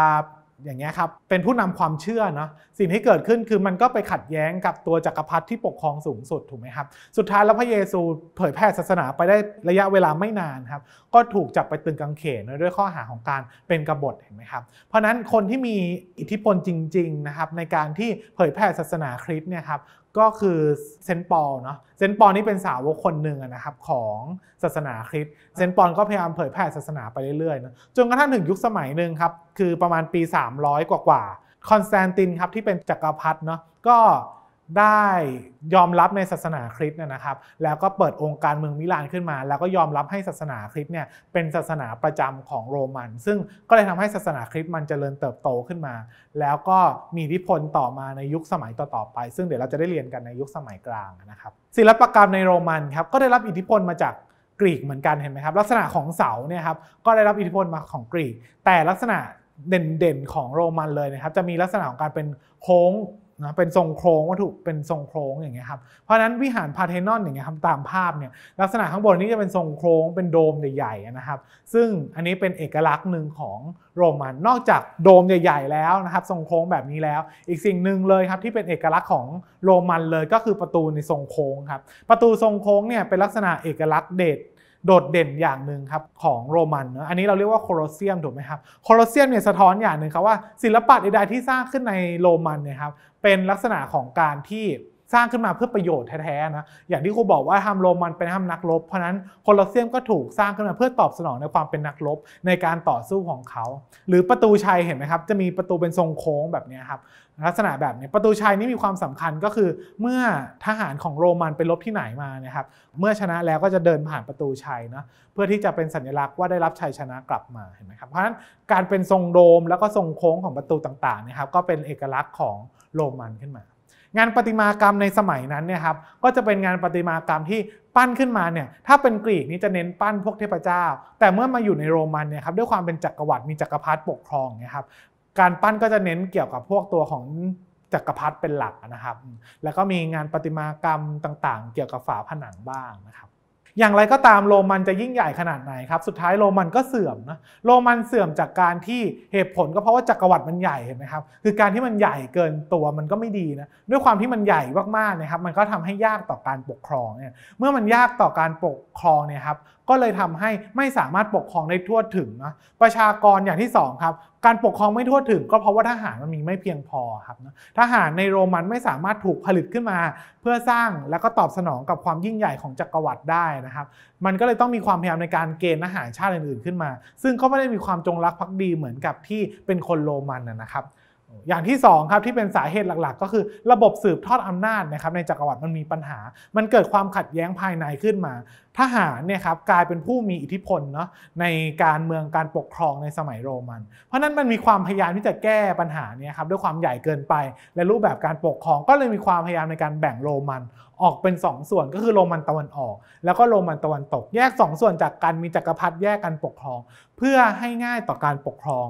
Speaker 1: อย่างเงี้ยครับเป็นผู้นำความเชื่อเนาะสิ่งที่เกิดขึ้นคือมันก็ไปขัดแย้งกับตัวจักรพรรดิที่ปกครองสูงสุดถูกไหมครับสุดท้ายแล้วพระเยซูเผยแผ่ศาสนาไปได้ระยะเวลาไม่นานครับก็ถูกจับไปตึงกางเขนด้วยข้อหาของการเป็นกบฏเห็นไหมครับเพราะนั้นคนที่มีอิทธิพลจริงๆนะครับในการที่เผยแผ่ศาสนาคริสต์เนี่ยครับก็คือเซนปอลเนาะเซนปอลนี่เป็นสาวกคนหนึ่งนะครับของศาสนาคริสต์เซนปอลก็พยายามเผยแผ่ศาสนาไปเรื่อยๆนะจนกระทั่งถึงยุคสมัยหนึ่งครับ คือประมาณปี 300 กว่าๆคอนสแตนตินครับที่เป็นจักรพรรดิเนาะก็ได้ยอมรับในศาสนาคริสต์นะครับ แล้วก็เปิดองค์การเมืองมิลานขึ้นมา แล้วก็ยอมรับให้ศาสนาคริสต์เนี่ยเป็นศาสนาประจำของโรมัน ซึ่งก็เลยทำให้ศาสนาคริสต์มันจเจริญเติบโตขึ้นมา แล้วก็มีอิทธิพลต่อมาในยุคสมัยต่อๆไป ซึ่งเดี๋ยวเราจะได้เรียนกันในยุคสมัยกลางนะครับ ศิลปกรรมในโรมันครับก็ได้รับอิทธิพลมาจากกรีกเหมือนกันเห็นไหมครับลักษณะของเสาเนี่ยครับก็ได้รับอิทธิพลมาของกรีก แต่ลักษณะเด่นๆของโรมันเลยนะครับ จะมีลักษณะของการเป็นโค้งนะเป็นทรงโครงวัตถุเป็นทรงโครงอย่างเงี้ยครับเพราะนั้นวิหารพาเทนอนอย่างเงี้ยครับตามภาพเนี่ยลักษณะข้างบนนี้จะเป็นทรงโครงเป็นโดมใหญ่ๆนะครับซึ่งอันนี้เป็นเอกลักษณ์หนึ่งของโรมัน นอกจากโดมใหญ่ ๆแล้วนะครับทรงโค้งแบบนี้แล้วอีกสิ่งหนึ่งเลยครับที่เป็นเอกลักษณ์ของโรมันเลยก็คือประตูในทรงโค้งครับประตูทรงโค้งเนี่ยเป็นลักษณะเอกลักษณ์เด็ดโดดเด่นอย่างหนึ่งครับของโรมันเนะอันนี้เราเรียกว่าโคลอสเซียมถูกไหมครับโคลอสเซียมเนี่ยสะท้อนอย่างหนึ่งครับว่า ศิลปะใดๆที่สร้างขึ้นในโรมันเนี่ยครับ เป็นลักษณะของการที่สร้างขึ้นมาเพื่อประโยชน์แท้ๆนะอย่างที่ครูบอกว่าทำโรมันเป็นทำนักรบเพราะนั้นโคลอเซียมก็ถูกสร้างขึ้นมาเพื่อตอบสนองในความเป็นนักรบในการต่อสู้ของเขา หรือประตูชัยเห็นไหมครับจะมีประตูเป็นทรงโค้งแบบนี้ครับลักษณะแบบนี้ประตูชัยนี่มีความสำคัญก็คือ เมื่อทหารของโรมันไปรบที่ไหนมานะครับ เมื่อชนะแล้วก็จะเดินผ่านประตูชัยนะเพื่อที่จะเป็นสัญลักษณ์ว่าได้รับชัยชนะกลับมาเห็นไหมครับเพราะฉะนั้นการเป็นทรงโดมแล้วก็ทรงโค้งของประตูต่างๆนะครับ ก็เป็นเอกลักษณ์ของโรมันขึ้นมา งานประติมากรรมในสมัยนั้นเนี่ยครับก็จะเป็นงานประติมากรรมที่ปั้นขึ้นมาเนี่ยถ้าเป็นกรีกนี่จะเน้นปั้นพวกเทพเจ้า แต่เมื่อมาอยู่ในโรมันเนี่ยครับด้วยความเป็นจักรวรรดิมีจักรพรรดิปกครองเนี่ยครับการปั้นก็จะเน้นเกี่ยวกับพวกตัวของจักรพรรดิเป็นหลักนะครับ แล้วก็มีงานประติมากรรมต่างๆเกี่ยวกับฝาผนังบ้างนะครับ อย่างไรก็ตามโรมันจะยิ่งใหญ่ขนาดไหนครับ สุดท้ายโรมันก็เสื่อมนะ โรมันเสื่อมจากการที่เหตุผลก็เพราะว่าจักรวรรดิมันใหญ่เห็นไหมครับ คือการที่มันใหญ่เกินตัวมันก็ไม่ดีนะ ด้วยความที่มันใหญ่มากๆนะครับ มันก็ทำให้ยากต่อการปกครองเนี่ย เมื่อมันยากต่อการปกครองเนี่ยครับ ก็เลยทำให้ไม่สามารถปกครองได้ทั่วถึงนะ ประชากรอย่างที่2ครับการปกครองไม่ทั่วถึงก็เพราะว่าทหารมันมีไม่เพียงพอครับทหารในโรมันไม่สามารถถูกผลิตขึ้นมา เพื่อสร้างแล้วก็ตอบสนองกับความยิ่งใหญ่ของจักรวรรดิได้นะครับ มันก็เลยต้องมีความพยายามในการเกณฑ์ทหารชาติอื่น ๆขึ้นมา ซึ่งก็ไม่ได้มีความจงรักภักดีเหมือนกับที่เป็นคนโรมันนะครับอย่างที่2ครับที่เป็นสาเหตุหลักๆ ก็คือระบบสืบทอดอำนาจนะครับในจักรวรรดิมันมีปัญหา มันเกิดความขัดแย้งภายในขึ้นมา ทหารเนี่ยครับกลายเป็นผู้มีอิทธิพลเนาะในการเมืองการปกครองในสมัยโรมัน เพราะนั้นมันมีความพยายามที่จะแก้ปัญหาเนี่ยครับด้วยความใหญ่เกินไปและรูปแบบการปกครองก็เลยมีความพยายามในการแบ่งโรมันออกเป็น 2 ส่วนก็คือโรมันตะวันออก แล้วก็โรมันตะวันตกแยก 2 ส่วนจากกันมีจักรพรรดิแยกกันปกครอง เพื่อให้ง่ายต่อการปกครอง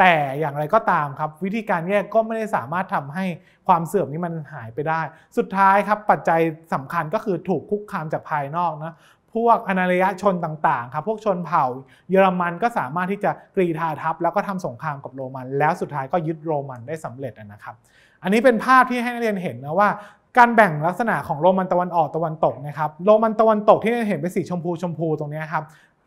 Speaker 1: แต่อย่างไรก็ตามครับวิธีการแยกก็ไม่ได้สามารถทำให้ความเสื่อมนี้มันหายไปได้ สุดท้ายครับปัจจัยสำคัญก็คือถูกคุกคามจากภายนอกนะพวกอนาลยะชนต่างๆครับพวกชนเผ่า เยอรมันก็สามารถที่จะกรีธาทัพแล้วก็ทำสงครามกับโรมัน แล้วสุดท้ายก็ยึดโรมันได้สำเร็จนะครับ อันนี้เป็นภาพที่ให้นักเรียนเห็นนะว่าการแบ่งลักษณะของโรมันตะวันออกตะวันตกนะครับ โรมันตะวันตกที่เห็นเป็นสีชมพูชมพูตรงนี้ครับ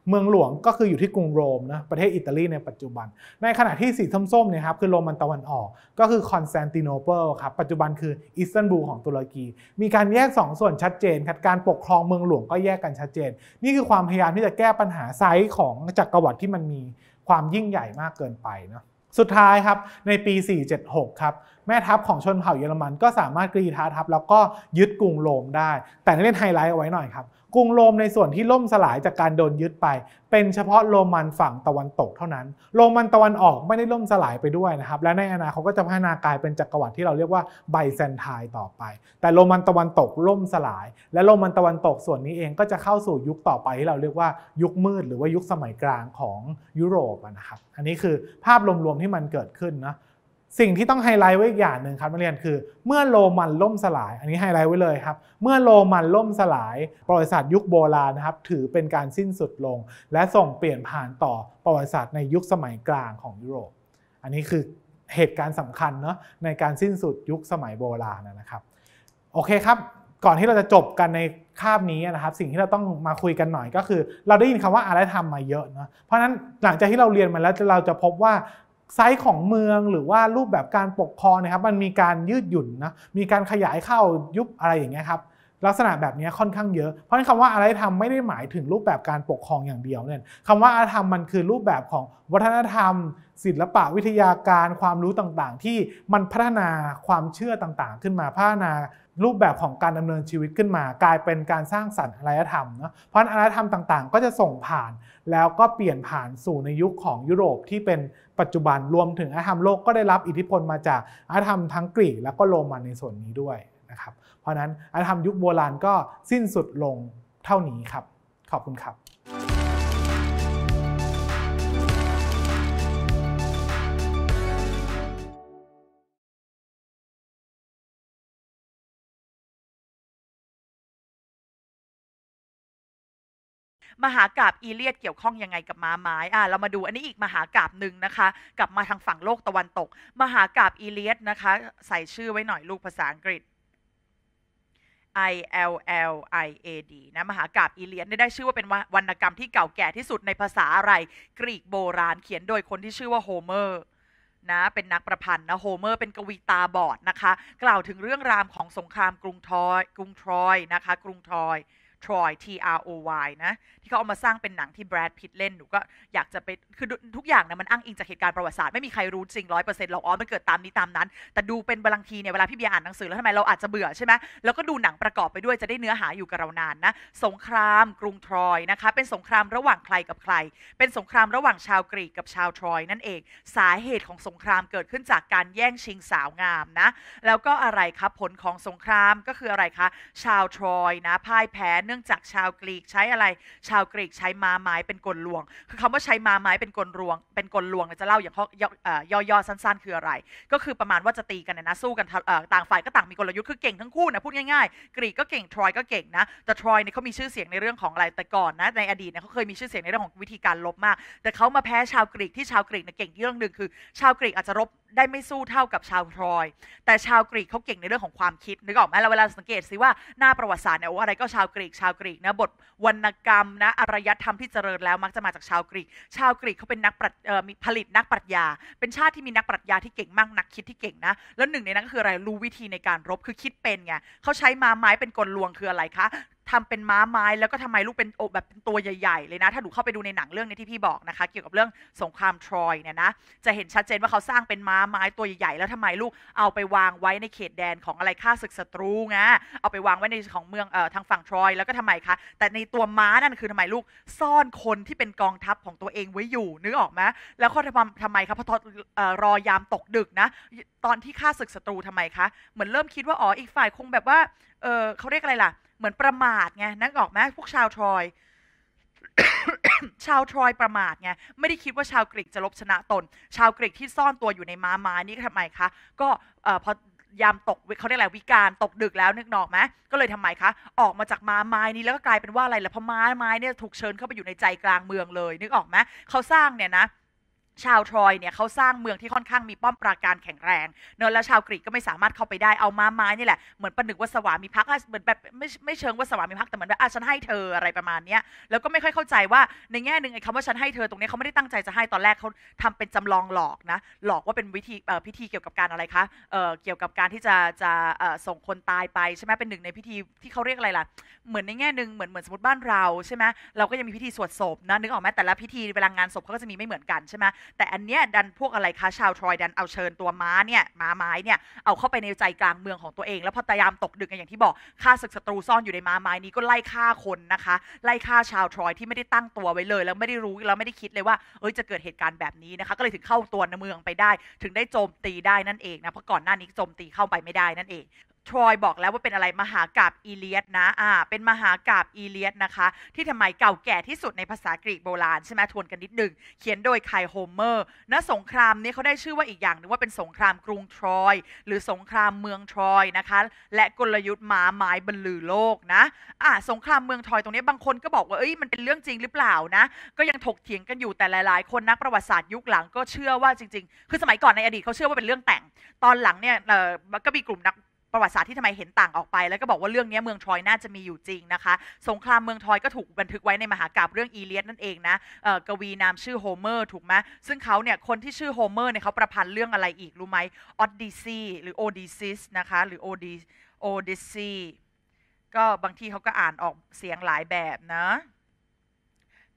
Speaker 1: เมืองหลวงก็คืออยู่ที่กรุงโรมนะประเทศอิตาลีในปัจจุบัน ในขณะที่สีส้มๆเนี่ยครับคือโรมันตะวันออกก็คือคอนสแตนติโนเปิลครับปัจจุบันคืออิสตันบูลของตุรกี มีการแยก 2 ส่วนชัดเจนครับการปกครองเมืองหลวงก็แยกกันชัดเจน นี่คือความพยายามที่จะแก้ปัญหาไซส์ของจักรวรรดิที่มันมีความยิ่งใหญ่มากเกินไปนะสุดท้ายครับในปี 476 ครับแม่ทัพของชนเผ่าเยอรมันก็สามารถกรีธาทัพแล้วก็ยึดกรุงโรมได้ แต่เล่นไฮไลท์เอาไว้หน่อยครับกรุงโรมในส่วนที่ล่มสลายจากการโดนยึดไป เป็นเฉพาะโรมันฝั่งตะวันตกเท่านั้น โรมันตะวันออกไม่ได้ล่มสลายไปด้วยนะครับ และในอนาคตก็จะพัฒนากลายเป็นจักรวรรดิที่เราเรียกว่าไบแซนไทน์ต่อไป แต่โรมันตะวันตก ล่มสลาย และโรมันตะวันตกส่วนนี้เองก็จะเข้าสู่ยุคต่อไปที่เราเรียกว่ายุคมืดหรือว่ายุคสมัยกลางของยุโรปนะครับ อันนี้คือภาพรวมๆที่มันเกิดขึ้นนะสิ่งที่ต้องไฮไลท์ไว้อีกอย่างหนึ่งครับนักเรียนคือ เมื่อโรมันล่มสลาย อันนี้ไฮไลท์ไว้เลยครับเมื่อโรมันล่มสลายประวัติศาสตร์ยุคโบราณนะครับถือเป็นการสิ้นสุดลง และส่งเปลี่ยนผ่านต่อประวัติศาสตร์ในยุคสมัยกลางของยุโรป อันนี้คือเหตุการณ์สำคัญเนาะในการสิ้นสุดยุคสมัยโบราณนะครับโอเคครับก่อนที่เราจะจบกันในคาบนี้นะครับสิ่งที่เราต้องมาคุยกันหน่อยก็คือเราได้ยินคำว่าอารยธรรมมาเยอะนะเพราะฉะนั้นหลังจากที่เราเรียนมาแล้วเราจะพบว่าไซส์ของเมืองหรือว่ารูปแบบการปกครองนะครับมันมีการยืดหยุ่นนะมีการขยายเข้ายุบอะไรอย่างเงี้ยครับลักษณะแบบนี้ค่อนข้างเยอะ เพราะฉะนั้นคำว่าอารยธรรมไม่ได้หมายถึงรูปแบบการปกครองอย่างเดียวเนี่ยคำว่าอารยธรรมมันคือรูปแบบของวัฒนธรรม ศิลปะวิทยาการ ความรู้ต่างๆ ที่มันพัฒนาความเชื่อต่างๆ ขึ้นมาพัฒนารูปแบบของการดำเนินชีวิตขึ้นมากลายเป็นการสร้างสรรค์อารยธรรมเนาะเพราะนนั้อารยธรรมต่างๆ ก็จะส่งผ่านแล้วก็เปลี่ยนผ่านสู่ในยุคของยุโรปที่เป็นปัจจุบันรวมถึงอาธรรมโลกก็ได้รับอิทธิพลมาจากอาธรรมทั้งกรีกและก็โรมันในส่วนนี้ด้วยนะครับเพราะนั้นอาธรรมยุคโบราณก็สิ้นสุดลงเท่านี้ครับ ขอบคุณครับ
Speaker 2: มหากราบอีเลียดเกี่ยวข้องยังไงกับม้าไม้ อ่าเรามาดูอันนี้อีกมหากราบหนึ่งนะคะกลับมาทางฝั่งโลกตะวันตก มหากราบอีเลียดนะคะ ใส่ชื่อไว้หน่อยลูกภาษาอังกฤษ I L L I A D นะมหากราบอีเลียดได้ชื่อว่าเป็นวรรณกรรมที่เก่าแก่ที่สุดในภาษาอะไร กรีกโบราณ เขียนโดยคนที่ชื่อว่าโฮเมอร์นะเป็นนักประพันธ์นะโฮเมอร์เป็นกวีตาบอดนะคะ กล่าวถึงเรื่องรามของสงครามกรุงทอย กรุงทรอยนะคะ กรุงทรอยทรอย T R O Y นะที่เขาเอามาสร้างเป็นหนังที่แบรดพิตเล่นหนูก็อยากจะไปคือทุกอย่างนะมันอ้างอิงจากเหตุการณ์ประวัติศาสตร์ ไม่มีใครรู้จริงร้อยเปอร์เซ็นต์หรอกอ๋อมันเกิดตามนี้ตามนั้น แต่ดูเป็นบางทีเนี่ยเวลาพี่เบียร์อ่านหนังสือแล้วทำไมเราอาจจะเบื่อใช่ไหมแล้วก็ดูหนังประกอบไปด้วยจะได้เนื้อหาอยู่กับเรานานนะสงครามกรุงทรอยนะคะเป็นสงครามระหว่างใครกับใคร เป็นสงครามระหว่างชาวกรีกกับชาวทรอยนั่นเองสาเหตุของสงครามเกิดขึ้นจากการแย่งชิงสาวงามนะแล้วก็อะไรครับผลของสงครามก็คืออะไรคะชาวทรอยนะพ่ายแพ้เนื่องจากชาวกรีกใช้อะไร ชาวกรีกใช้มาไม้เป็นกลลวง คือคำว่าใช้มาไม้เป็นกลลวง เป็นกลลวงจะเล่าอย่างย่อๆสั้นๆ คืออะไร ก็คือประมาณว่าจะตีกันนะสู้กันต่างฝ่ายก็ต่าง มีกลยุทธ์ คือเก่งทั้งคู่นะพูดง่ายๆ กรีกก็เก่ง ทรอยก็เก่งนะ แต่ทรอยเนี่ยเขามีชื่อเสียงในเรื่องของอะไรแต่ก่อนนะ ในอดีตเนี่ยเขาเคยมีชื่อเสียงในเรื่องของวิธีการลบมาก แต่เขามาแพ้ชาวกรีกที่ชาวกรีกเนี่ยเก่งเรื่องหนึ่งคือชาวกรีกอาจจะรบได้ไม่สู้เท่ากับชาวทรอย แต่ชาวกรีกเขาเก่งในเรื่องของความคิด นึกออกไหมเราเวลาสังเกตสิว่าหน้าประวัติศาสตร์เนี่ยว่าอะไรก็ชาวกรีก ชาวกรีกนะ บทวรรณกรรม นะอารยธรรมที่เจริญแล้ว มักจะมาจากชาวกรีก ชาวกรีกเขาเป็นนักมีผลิตนักปรัชญา เป็นชาติที่มีนักปรัชญาที่เก่งมาก นักคิดที่เก่งนะ แล้วหนึ่งในนั้นก็คืออะไร รู้วิธีในการรบ คือคิดเป็นไงเขาใช้มาไม้เป็นกลลวงคืออะไรคะทำเป็นม้าไม้แล้วก็ทำไมลูกเป็นโอแบบเป็นตัวใหญ่ๆเลยนะ ถ้าหนูเข้าไปดูในหนังเรื่องนี้ที่พี่บอกนะคะ เกี่ยวกับเรื่องสงครามทรอยเนี่ยนะจะเห็นชัดเจนว่าเขาสร้างเป็นม้าไม้ตัวใหญ่ๆแล้วทำไมลูกเอาไปวางไว้ในเขตแดนของอะไรฆ่าศึกศัตรูไงเอาไปวางไว้ในของเมืองเอ่อทางฝั่งทรอยแล้วก็ทำไมคะแต่ในตัวม้านั่นคือทำไมลูกซ่อนคนที่เป็นกองทัพของตัวเองไว้อยู่นึกออกไหมแล้วเขาทำทำไมคะพอรอยามตกดึกนะ ตอนที่ฆ่าศึกศัตรูทำไมคะเหมือนเริ่มคิดว่าอ๋ออีกฝ่ายคงแบบว่าเออเขาเรียกอะไรล่ะเหมือนประมาทไงนักออกไหมพวกชาวทรอยชาวทรอยประมาทไงไม่ได้คิดว่าชาวกรีกจะลบชนะตน ชาวกรีกที่ซ่อนตัวอยู่ในม้าม้านี่ทำไมคะก็พอยามตกเขาเรียกอะไรวิการตกดึกแล้วนึกนอกไหมก็เลยทำไมคะออกมาจากม้าไม้นี้แล้วก็กลายเป็นว่าอะไรล่ะพม้าไม้เนี่ยถูกเชิญเข้าไปอยู่ในใจกลางเมืองเลยนึกออกไหมเขาสร้างเนี่ยนะชาวทรอยเนี่ยเขาสร้างเมืองที่ค่อนข้างมีป้อมปราการแข็งแรงเนอะแล้วชาวกรีกก็ไม่สามารถเข้าไปได้เอาม้าไม้นี่แหละเหมือนประหนึ่งว่าสวามีพักเหมือนแบบไม่ไม่เชิงว่าสวามีพักแต่เหมือนแบบอ่ะฉันให้เธออะไรประมาณเนี้ยแล้วก็ไม่ค่อยเข้าใจว่าในแง่หนึ่งไอ้คำว่าฉันให้เธอตรงนี้เขาไม่ได้ตั้งใจจะให้ตอนแรกเขาทำเป็นจำลองหลอกนะหลอกว่าเป็นวิธีพิธีเกี่ยวกับการอะไรคะเอ่อเกี่ยวกับการที่จะจะส่งคนตายไปใช่ไหมเป็นหนึ่งในพิธีที่เขาเรียกอะไรล่ะเหมือนในแง่หนึ่งเหมือนเหมือนสมมติบ้านเราใช่ไหมเราก็ยังมีพิธีสวดศพนะนึกออกไหมแต่ละพิธีเวลางานศพเขาก็จะมีไม่เหมือนกันใช่ไหมแต่อันเนี้ยดันพวกอะไรคะชาวทรอย ดันเอาเชิญตัวม้าเนี่ยม้าไม้เนี่ยเอาเข้าไปในใจกลางเมืองของตัวเอง แล้วพอตยามตกดึกกันอย่างที่บอกฆ่าศึกศัตรูซ่อนอยู่ในม้าไม้นี้ก็ไล่ฆ่าคนนะคะ ไล่ฆ่าชาวทรอยที่ไม่ได้ตั้งตัวไว้เลยแล้วไม่ได้รู้แล้วไม่ได้คิดเลยว่าเอ้ยจะเกิดเหตุการณ์แบบนี้นะคะก็เลยถึงเข้าตัวในเมืองไปได้ ถึงได้โจมตีได้นั่นเองนะเพราะก่อนหน้านี้โจมตีเข้าไปไม่ได้นั่นเองทรอยบอกแล้วว่าเป็นอะไร มหากาบอีเลียดนะอ่าเป็นมหากาบอีเลียดนะคะ ที่ทำไมเก่าแก่ที่สุดในภาษากรีกโบราณ ใช่ไหมทวนกันนิดหนึ่ง เขียนโดยไคโฮเมอร์นะสงครามนี้เขาได้ชื่อว่าอีกอย่าง นึงว่าเป็นสงครามกรุงทรอยหรือสงครามเมืองทรอยนะคะและกลยุทธ์ม้าไม้บรรลือโลกนะอ่าสงครามเมืองทรอยตรงนี้บางคนก็บอกว่าเอ้ยมันเป็นเรื่องจริงหรือเปล่านะก็ยังถกเถียงกันอยู่แต่หลาย ๆ คนนักประวัติศาสตร์ยุคหลังก็เชื่อว่าจริงๆคือสมัยก่อนในอดีตเขาเชื่อว่าเป็นเรื่องแต่ง ตอนหลังเนี่ยเออก็มีกลุ่มนักประวัติศาสตร์ที่ทำไมเห็นต่างออกไป แล้วก็บอกว่าเรื่องนี้เมืองทรอยน่าจะมีอยู่จริงนะคะ สงครามเมืองทรอยก็ถูกบันทึกไว้ในมหากาบเรื่องอีเลียดนั่นเองนะกวีนามชื่อโฮเมอร์ถูกไหมซึ่งเขาเนี่ยคนที่ชื่อโฮเมอร์เนี่ยเขาประพันธ์เรื่องอะไรอีก รู้ไหมออดดิซีหรือโอดิซิสนะคะหรือโอดิโอดิซีก็บางทีเขาก็อ่านออกเสียงหลายแบบนะ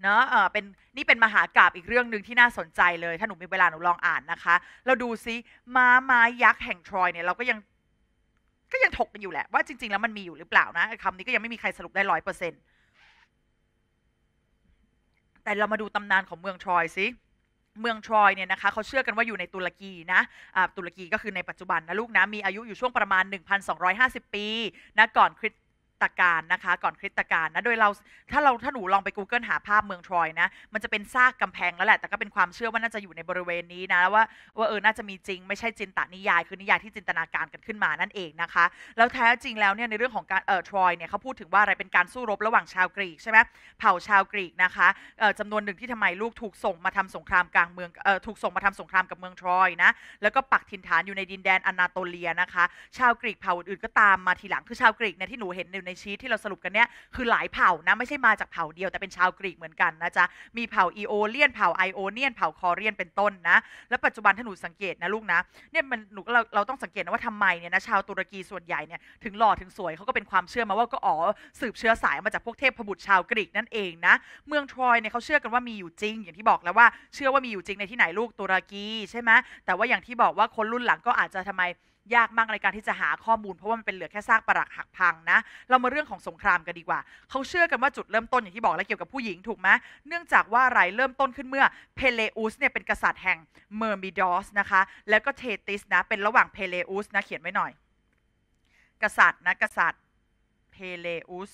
Speaker 2: เนาะเออเป็นนี่เป็นมหากราบอีกเรื่องหนึ่งที่น่าสนใจเลยถ้าหนูมีเวลาหนูลองอ่านนะคะเราดูซิม้าไม้ยักษ์แห่งทรอยเนี่ยเราก็ยังก็ยังถกกันอยู่แหละ ว่าจริง ๆแล้วมันมีอยู่หรือเปล่านะคำนี้ก็ยังไม่มีใครสรุปได้ร้อยเปอร์เซ็นต์แต่เรามาดูตำนานของเมืองทรอยสิเมืองทรอยเนี่ยนะคะเขาเชื่อกันว่าอยู่ในตุรกีนะตุรกีก็คือในปัจจุบันนะลูกนะ มีอายุอยู่ช่วงประมาณ 1,250 ปีนะก่อนคริสตตการนะคะก่อนคริสตการนะโดยเราถ้าเราถ้าหนูลองไป Google หาภาพเมืองทรอยนะมันจะเป็นซากกำแพงแล้วแหละแต่ก็เป็นความเชื่อว่าน่าจะอยู่ในบริเวณนี้นะว่าว่าเออน่าจะมีจริง ไม่ใช่จินตนิยายคือนิยายที่จินตนาการกันขึ้นมานั่นเองนะคะแล้วแท้จริงแล้วเนี่ยในเรื่องของการเออทรอยเนี่ยเขาพูดถึงว่าอะไรเป็นการสู้รบระหว่างชาวกรีกใช่ไหมเผ่าชาวกรีกนะคะเออจำนวนหนึ่งที่ทำไมลูกถูกส่งมาทำสงครามกลางเมืองเออถูกส่งมาทำสงครามกับเมืองทรอยนะแล้วก็ปักถิ่นฐานอยู่ในดินแดนอนาโตเลียนะคะชาวกรีกเผ่าอื่นๆก็ตามมาทีหลังคือชาวกรีกเนี่ยที่หนูเห็น่ในชีทที่เราสรุปกันเนี้ยคือหลายเผ่านะ ไม่ใช่มาจากเผ่าเดียวแต่เป็นชาวกรีกเหมือนกันนะจ๊ะ มีเผ่าอีโอเลียน เผ่าไอโอเนียนเผ่าคอเรียนเป็นต้นนะ แล้วปัจจุบันถ้าหนูสังเกตนะลูกนะ เนี่ยมันหนูเราเราต้องสังเกตนะว่าทำไมเนี่ยนะชาวตุรกีส่วนใหญ่เนี่ยถึงหล่อถึงสวยเขาก็เป็นความเชื่อมาว่าก็อ๋อ สืบเชื้อสายมาจากพวกเทพบุตรชาวกรีกนั่นเองนะ เมืองทรอยเนี่ยเขาเชื่อกันว่ามีอยู่จริงอย่างที่บอกแล้วว่าเชื่อว่ามีอยู่จริงในที่ไหนลูกตุรกีใช่ไหมแต่ว่าอย่างที่บอกว่าคนรุ่นหลังก็อาจจะทำไมยากมากในการที่จะหาข้อมูลเพราะว่ามันเป็นเหลือแค่ซากปรักหักพังนะ เรามาเรื่องของสงครามกันดีกว่า เขาเชื่อกันว่าจุดเริ่มต้นอย่างที่บอกแล้วเกี่ยวกับผู้หญิงถูกไหมเนื่องจากว่าไรเริ่มต้นขึ้นเมื่อเพเลอุสเนี่ยเป็นกษัตริย์แห่งเมอร์มิดอสนะคะแล้วก็เทติสนะเป็นระหว่างเพเลอุสนะเขียนไว้หน่อย กษัตริย์นะ กษัตริย์เพเลอุส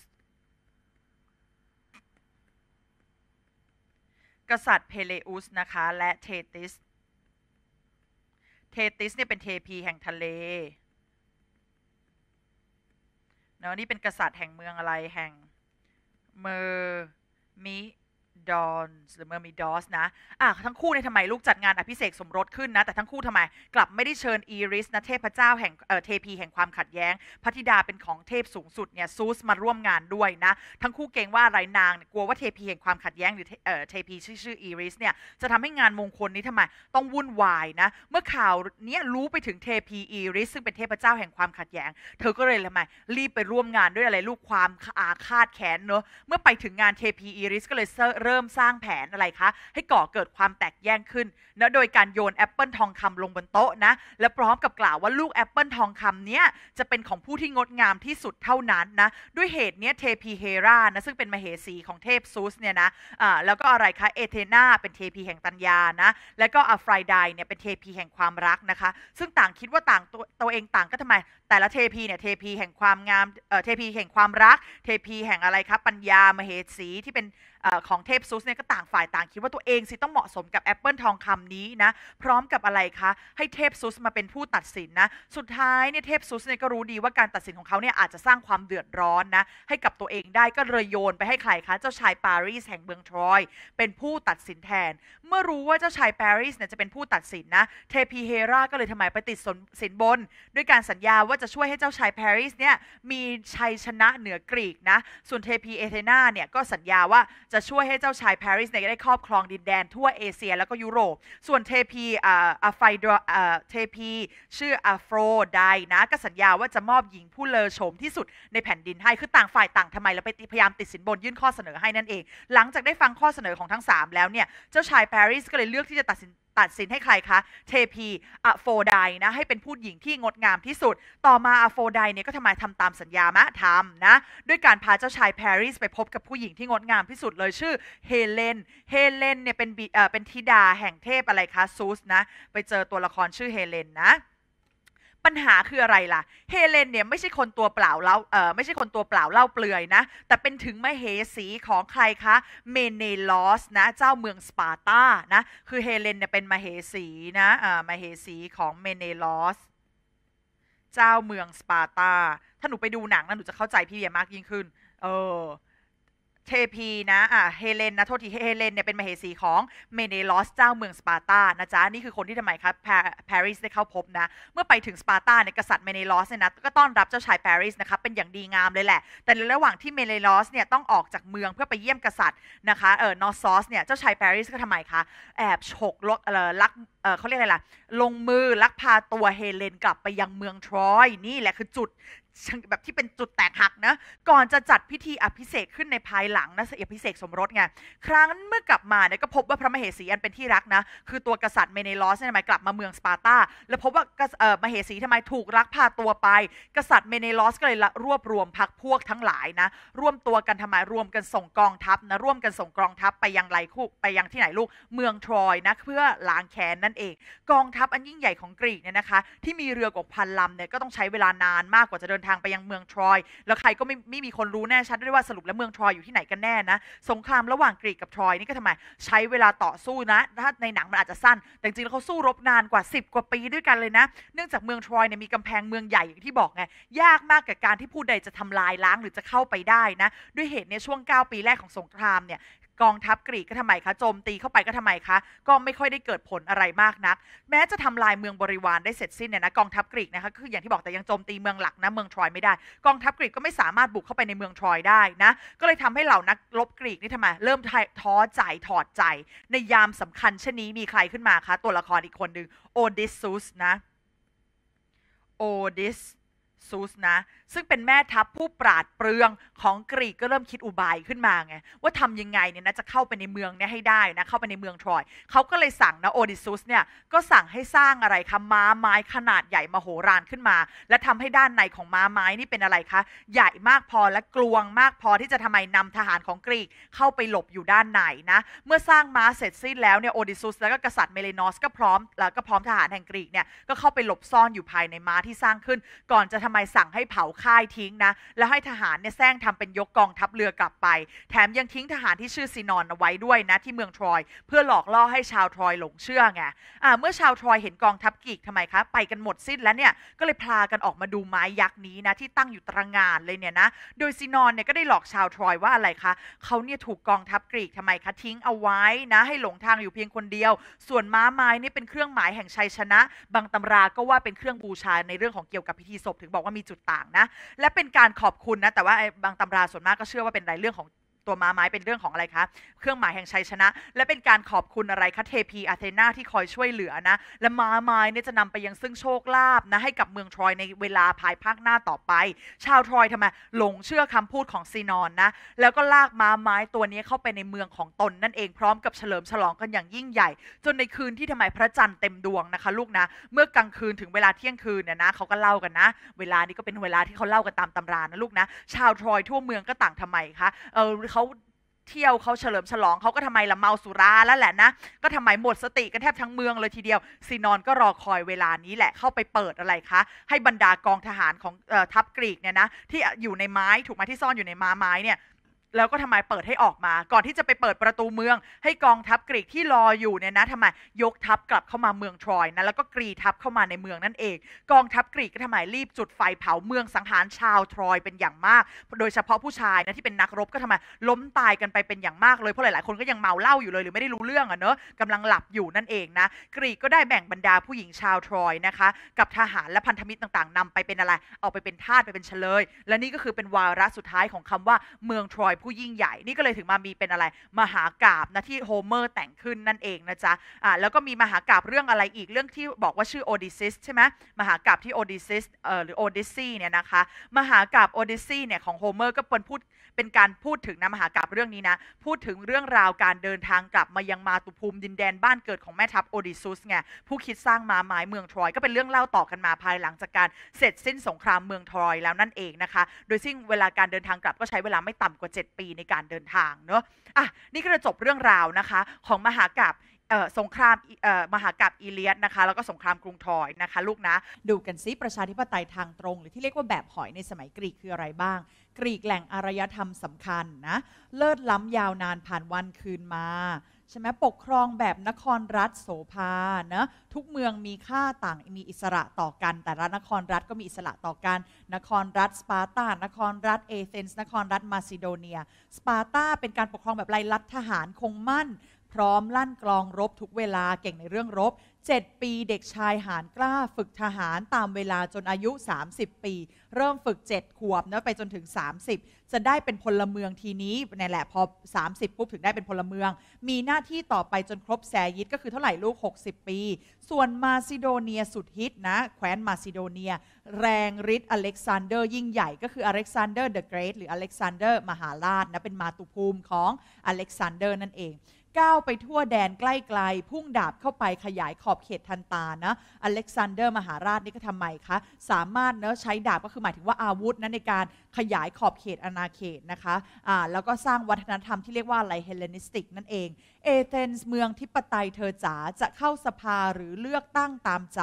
Speaker 2: กษัตริย์เพเลอุสนะคะและเทติสเทติส เนี่ย เป็น เทพี แห่งทะเลเนาะนี่ เป็นกษัตริย์แห่งเมืองอะไร แห่ง เมอร์มิดอนหรือเมื่อมีดอสนะอ่ะทั้งคู่ในทำไมลูกจัดงานอภิเษกสมรสขึ้นนะ แต่ทั้งคู่ทำไมกลับไม่ได้เชิญอีริสนะเทพเจ้าแห่งเอ่อเทพีแห่งความขัดแย้ง พัทิดาเป็นของเทพสูงสุดเนี่ยซูสมาร่วมงานด้วยนะ ทั้งคู่เกรงว่าไรนางเนี่ยกลัวว่าเทพีแห่งความขัดแย้งหรือเอ่อเทพีชื่อชื่ออีริสเนี่ยจะทำให้งานมงคลนี้ทำไมต้องวุ่นวายนะเมื่อข่าวเนี้ยรู้ไปถึงเทพีอีริสซึ่งเป็นเทพเจ้าแห่งความขัดแย้ง เธอก็เลยทำไมรีบไปร่วมงานด้วยอะไรลูกความอาฆาตแค้นเนอะเมื่อไปถึงงานเทพีอีริสก็เลยเริเริ่มสร้างแผนอะไรคะให้ก่อเกิดความแตกแยกขึ้นนะโดยการโยนแอปเปิลทองคำลงบนโต๊ะนะ และพร้อมกับกล่าวว่าลูกแอปเปิลทองคำเนี้ยจะเป็นของผู้ที่งดงามที่สุดเท่านั้นนะ ด้วยเหตุเนี้ยเทพีเฮรานะซึ่งเป็นมเหสีของเทพซูสเนี่ยนะอ่าแล้วก็อะไรคะเอเธนาเป็นเทพีแห่งตัญญา นะ แล้วก็อัฟรายดเนี่ยเป็นเทพีแห่งความรักนะคะ ซึ่งต่างคิดว่าต่างตัวตัวเองต่างก็ทำไม แต่ละเทพีเนี่ยเทพีแห่งความงาม เออ่เทพีแห่งความรัก เทพีแห่งอะไรคะปัญญามเหสีที่เป็นของเทพซุสเนี่ยก็ต่างฝ่ายต่างคิดว่าตัวเองสิต้องเหมาะสมกับแอปเปิลทองคำนี้นะพร้อมกับอะไรคะให้เทพซุสมาเป็นผู้ตัดสินนะสุดท้ายเนี่ยเทพซุสเนี่ยก็รู้ดีว่าการตัดสินของเขาเนี่ยอาจจะสร้างความเดือดร้อนนะให้กับตัวเองได้ก็เลยโยนไปให้ใครคะเจ้าชายปารีสแห่งเมืองทรอยเป็นผู้ตัดสินแทน เมื่อรู้ว่าเจ้าชายปารีสเนี่ยจะเป็นผู้ตัดสินนะเทพีเฮราก็เลยทำไมไปติดสินบน ด้วยการสัญญาว่าจะช่วยให้เจ้าชายปารีสเนี่ยมีชัยชนะเหนือกรีกนะส่วนเทพีเอเธนาเนี่ยก็สัญญาว่าจะช่วยให้เจ้าชายปารีสเนี่ยได้ครอบครองดินแดน ทั่วเอเชียแล้วก็ยุโรป ส่วนเทพีอาไฟดเทพีชื่ออาโฟรไดนะ ก็สัญญาว่าจะมอบหญิงผู้เลอโฉมที่สุดในแผ่นดินให้ คือต่างฝ่ายต่างทำไมแล้วไปพยายามติดสินบนยื่นข้อเสนอให้นั่นเอง หลังจากได้ฟังข้อเสนอของทั้ง 3 แล้วเนี่ย เจ้าชายปารีสก็เลยเลือกที่จะตัดสินตัดสินให้ใครคะเทพีอโฟไดนะให้เป็นผู้หญิงที่งดงามที่สุด ต่อมาอโฟไดเนี่ยก็ทำไมทำตามสัญญามะทำนะด้วยการพาเจ้าชายแพริสไปพบกับผู้หญิงที่งดงามที่สุดเลยชื่อเฮเลนเฮเลนเนี่ยเป็นเอ่อเป็นธิดาแห่งเทพอะไรคะซูสนะไปเจอตัวละครชื่อเฮเลนนะปัญหาคืออะไรล่ะเฮเลนเนี่ยไม่ใช่คนตัวเปล่าเล่าเออไม่ใช่คนตัวเปล่าเล่าเปลือยนะ แต่เป็นถึงมเหสีของใครคะเมเนลอสนะเจ้าเมืองสปาร์ตานะ คือเฮเลนเนี่ยเป็นมเหสีนะเออมเหสีของเมเนลอสเจ้าเมืองสปาร์ตาถ้าหนูไปดูหนังนะหนูจะเข้าใจพี่เบียมากยิ่งขึ้น เออเทพีนะอ่ะเฮเลนนะโทษทีเฮเลนเนี่ยเป็นมเหสีของเมเนลอส เจ้าเมืองสปาร์ตานะจ๊ะนี่คือคนที่ทำไมครับปารีสได้เข้าพบนะเมื่อไปถึงสปาร์ตาเนี่ยกษัตริย์เมเนลอสเนี่ยนะก็ต้อนรับเจ้าชายปารีสนะคะเป็นอย่างดีงามเลยแหละ แต่ในระหว่างที่เมเนลอสเนี่ยต้องออกจากเมืองเพื่อไปเยี่ยมกษัตริย์นะคะเออนอซอสเนี่ยเจ้าชายปารีสก็ทำไมคะแอบฉกลกเออลักเออเขาเรียกอะไรล่ะลงมือ ลักพาตัวเฮเลน กลับไปยังเมืองทรอยนี่แหละคือจุดแบบที่เป็นจุดแตกหักนะ ก่อนจะจัดพิธีอภิเษกขึ้นในภายหลังนะอภิเษกสมรสไง ครั้งเมื่อกลับมาเนี่ยก็พบว่าพระมเหสีอันเป็นที่รักนะ คือตัวกษัตริย์เมเนลอสเนี่ยหมายกลับมาเมืองสปาร์ตา แล้วพบว่าเออมเหสีทำไมถูกรักพาตัวไป กษัตริย์เมเนลอสก็เลยรวบรวมพักพวกทั้งหลายนะ ร่วมตัวกันทำไมรวมกันส่งกองทัพนะร่วมกันส่งกองทัพไปยังไรคู่ไปยังที่ไหนลูก เมืองทรอยนะเพื่อล้างแค้นนั่นเอง กองทัพอันยิ่งใหญ่ของกรีกเนี่ยนะคะที่มีเรือกว่าพันลำเนี่ยก็ต้องใช้เวลานานมากกว่าจะเดินนทางไปยังเมืองทรอยแล้วใครก็ไม่ไม่มีคนรู้แน่ชัดด้วยว่า สรุปแล้วเมืองทรอยอยู่ที่ไหนกันแน่นะ สงครามระหว่างกรีกกับทรอยนี่ก็ทำไมใช้เวลาต่อสู้นะ ถ้าในหนังมันอาจจะสั้น แต่จริงแล้วเขาสู้รบนานกว่า 10 กว่าปีด้วยกันเลยนะ เนื่องจากเมืองทรอยเนี่ยมีกำแพงเมืองใหญ่อย่างที่บอกไงยากมากกับการที่ผู้ใดจะทำลายล้างหรือจะเข้าไปได้นะ ด้วยเหตุในช่วง 9 ปีแรกของสงครามเนี่ยกองทัพกรีกก็ทำไมคะโจมตีเข้าไปก็ทำไมคะก็ไม่ค่อยได้เกิดผลอะไรมากนักแม้จะทำลายเมืองบริวารได้เสร็จสิ้นเนี่ยนะกองทัพกรีกนะคะคืออย่างที่บอกแต่ยังโจมตีเมืองหลักนะ เมืองทรอยไม่ได้กองทัพกรีกก็ไม่สามารถบุกเข้าไปในเมืองทรอยได้นะ ก็เลยทำให้เหล่านักรบกรีกนี่ทำไมเริ่มท้อใจถอดใจ ในยามสำคัญเช่นนี้มีใครขึ้นมาคะตัวละครอีกคนหนึ่งโอดิสซุสนะโอดิสซูสนะซึ่งเป็นแม่ทัพผู้ปราดเปรืองของกรีกก็เริ่มคิดอุบายขึ้นมาไงว่าทำยังไงเนี่ยนะจะเข้าไปในเมืองเนี่ยให้ได้นะเข้าไปในเมืองทรอยเขาก็เลยสั่งนะโอดิซุสเนี่ยก็สั่งให้สร้างอะไรคะม้าไม้ขนาดใหญ่มโหฬารขึ้นมาและทำให้ด้านในของม้าไม้นี่เป็นอะไรคะใหญ่มากพอและกลวงมากพอที่จะทำไมนำทหารของกรีกเข้าไปหลบอยู่ด้านในนะเมื่อสร้างม้าเสร็จสิ้นแล้วเนี่ยโอดิซุสแล้วก็กษัตริย์เมเลนอสก็พร้อมแล้วก็พร้อมทหารแห่งกรีกเนี่ยก็เข้าไปหลบซ่อนอยู่ภายในม้าที่สร้างขึ้น ก่อนจะทำไมสั่งให้เผาค่ายทิ้งนะ แล้วให้ทหารเนี่ยแซงทำเป็นยกกองทัพเรือกลับไป แถมยังทิ้งทหารที่ชื่อซีนอนเอาไว้ด้วยนะที่เมืองทรอยเพื่อหลอกล่อให้ชาวทรอยหลงเชื่อไงอ่าเมื่อชาวทรอยเห็นกองทัพกีกทำไมคะไปกันหมดสิ้นแล้วเนี่ยก็เลยพากันออกมาดูไม้ยักษ์นี้นะที่ตั้งอยู่ตระงานเลยเนี่ยนะโดยซีนอนเนี่ยก็ได้หลอกชาวทรอยว่าอะไรคะเขาเนี่ยถูกกองทัพกรีกทำไมคะทิ้งเอาไว้นะ ให้หลงทางอยู่เพียงคนเดียว ส่วนม้าไม้นี่เป็นเครื่องหมายแห่งชัยชนะ บางตำราก็ว่าเป็นเครื่องบูชาในเรื่องของเกี่ยวกับพิธีศพถึงบอกอกว่ามีจุดต่างนะ และเป็นการขอบคุณนะ แต่ว่าบางตำราส่วนมากก็เชื่อว่าเป็นในเรื่องของตัวม้าไม้เป็นเรื่องของอะไรคะ เครื่องหมายแห่งชัยชนะ และเป็นการขอบคุณอะไรคะเทพีอาเทนาที่คอยช่วยเหลือนะ และม้าไม้เนี่ยจะนำไปยังซึ่งโชคลาภนะ ให้กับเมืองทรอยในเวลาภายภาคหน้าต่อไป ชาวทรอยทำไมหลงเชื่อคำพูดของซีนอนนะแล้วก็ลากม้าไม้ตัวนี้เข้าไปในเมืองของตนนั่นเองพร้อมกับเฉลิมฉลองกันอย่างยิ่งใหญ่จนในคืนที่ทำไมพระจันทร์เต็มดวงนะคะ ลูกนะเมื่อกลางคืนถึงเวลาเที่ยงคืนเนี่ยนะเขาก็เล่ากันนะ เวลานี้ก็เป็นเวลาที่เขาเล่ากันตามตำรานะลูกนะ ชาวทรอยทั่วเมืองก็ต่างทำไมคะเออเขาเที่ยวเขาเฉลิมฉลองเขาก็ทำไมละเมาสุราแล้วแหละนะ ก็ทำไมหมดสติกันแทบทั้งเมืองเลยทีเดียว ซีนอนก็รอคอยเวลานี้แหละเข้าไปเปิดอะไรคะ ให้บรรดากองทหารของทัพกรีกเนี่ยนะ ที่อยู่ในไม้ถูกไหมที่ซ่อนอยู่ในม้าไม้เนี่ยแล้วก็ทำไมเปิดให้ออกมา ก่อนที่จะไปเปิดประตูเมือง ให้กองทัพกรีกที่รออยู่เนี่ยนะทำไมยกทัพกลับเข้ามาเมืองทรอยนะแล้วก็กรีทัพเข้ามาในเมืองนั่นเอง กองทัพกรีกก็ทำไมรีบจุดไฟเผาเมืองสังหารชาวทรอยเป็นอย่างมาก โดยเฉพาะผู้ชายนะที่เป็นนักรบก็ทำไมล้มตายกันไปเป็นอย่างมากเลย เพราะหลายๆ คนก็ยังเมาเหล้าอยู่เลยหรือไม่ได้รู้เรื่องอะเนอะกำลังหลับอยู่นั่นเองนะ กรีกก็ได้แบ่งบรรดาผู้หญิงชาวทรอยนะคะ กับทหารและพันธมิตรต่างๆ นำไปเป็นอะไร เอาไปเป็นทาสไปเป็นเฉลย และนี่ก็คือเป็นวาระสุดท้ายของคำว่าเมืองทรอยผู้ยิ่งใหญ่นี่ก็เลยถึงมามีเป็นอะไร มหากาบนะที่โฮเมอร์แต่งขึ้นนั่นเองนะจ๊ะอ่าแล้วก็มีมหากาบเรื่องอะไรอีกเรื่องที่บอกว่าชื่อโอดิซิสใช่ไหมมหากาบที่โอดิซิสเอ่อหรือโอดิซีเนี่ยนะคะมหากาบโอดิซีเนี่ยของโฮเมอร์ก็เป็นพูดเป็นการพูดถึงนะมหากาบเรื่องนี้นะพูดถึงเรื่องราวการเดินทางกลับมายังมาตุภูมิดินแดนบ้านเกิดของแม่ทัพโอดิซุสไงผู้คิดสร้างมาหมายเมืองทรอย ก็เป็นเรื่องเล่าต่อกันมาภายหลังจากการเสร็จสิ้นสงครามเมืองทรอยแล้วนั่นเองนะคะโดยซึ่งเวลาการเดินทางกลับก็ใช้เวลาไม่ต่ำกว่า7ปี ในการเดินทางเนอะอ่ะ นี่ก็จะจบเรื่องราวนะคะของมหากราบสงครามมหากราบอีเลียสนะคะแล้วก็สงครามกรุงทรอยนะคะลูกนะ ดูกันซิประชาธิปไตยทางตรง หรือที่เรียกว่าแบบหอยในสมัยกรีก คืออะไรบ้าง กรีกแหล่งอารยธรรมสำคัญนะเลิศล้ำยาวนานผ่านวันคืนมาใช่ไหมปกครองแบบนครรัฐโสภานะทุกเมืองมีค่าต่างมีอิสระต่อกัน แต่ละนครรัฐก็มีอิสระต่อกัน นครรัฐ สปาร์ตา นครรัฐเอเธนส์นครรัฐมาซิโดเนีย สปาร์ตาเป็นการปกครองแบบไรลัฐทหารคงมั่นพร้อมลั่นกลองรบทุกเวลาเก่งในเรื่องรบ7ปีเด็กชายหานกล้าฝึกทหารตามเวลาจนอายุ 30 ปี เริ่มฝึก 7 ขวบนะไปจนถึง 30 จะได้เป็นพลเมืองทีนี้นี่แหละพอ 30 ปุ๊บถึงได้เป็นพลเมือง มีหน้าที่ต่อไปจนครบแซยิดก็คือเท่าไหร่ลูก 60 ปี ส่วนมาซิโดเนียสุดฮิตนะ แคว้นมาซิโดเนียแรงฤทธิ์อเล็กซานเดอร์ยิ่งใหญ่ก็คืออเล็กซานเดอร์เดอะเกรทหรืออเล็กซานเดอร์มหาราชนะเป็นมาตุภูมิของอเล็กซานเดอร์นั่นเองก้าวไปทั่วแดนใกล้ไกลพุ่งดาบเข้าไปขยายขอบเขตทันตานะอเล็กซานเดอร์มหาราชนี่ก็ทำไมคะสามารถเนะใช้ดาบก็คือหมายถึงว่าอาวุธนะในการขยายขอบเขตอาณาเขตนะคะอ่าแล้วก็สร้างวัฒนธรรมที่เรียกว่าอะไรเฮเลนิสติกนั่นเองเอเธนส์เมืองทิปไตยเธอจ๋าจะเข้าสภาหรือเลือกตั้งตามใจ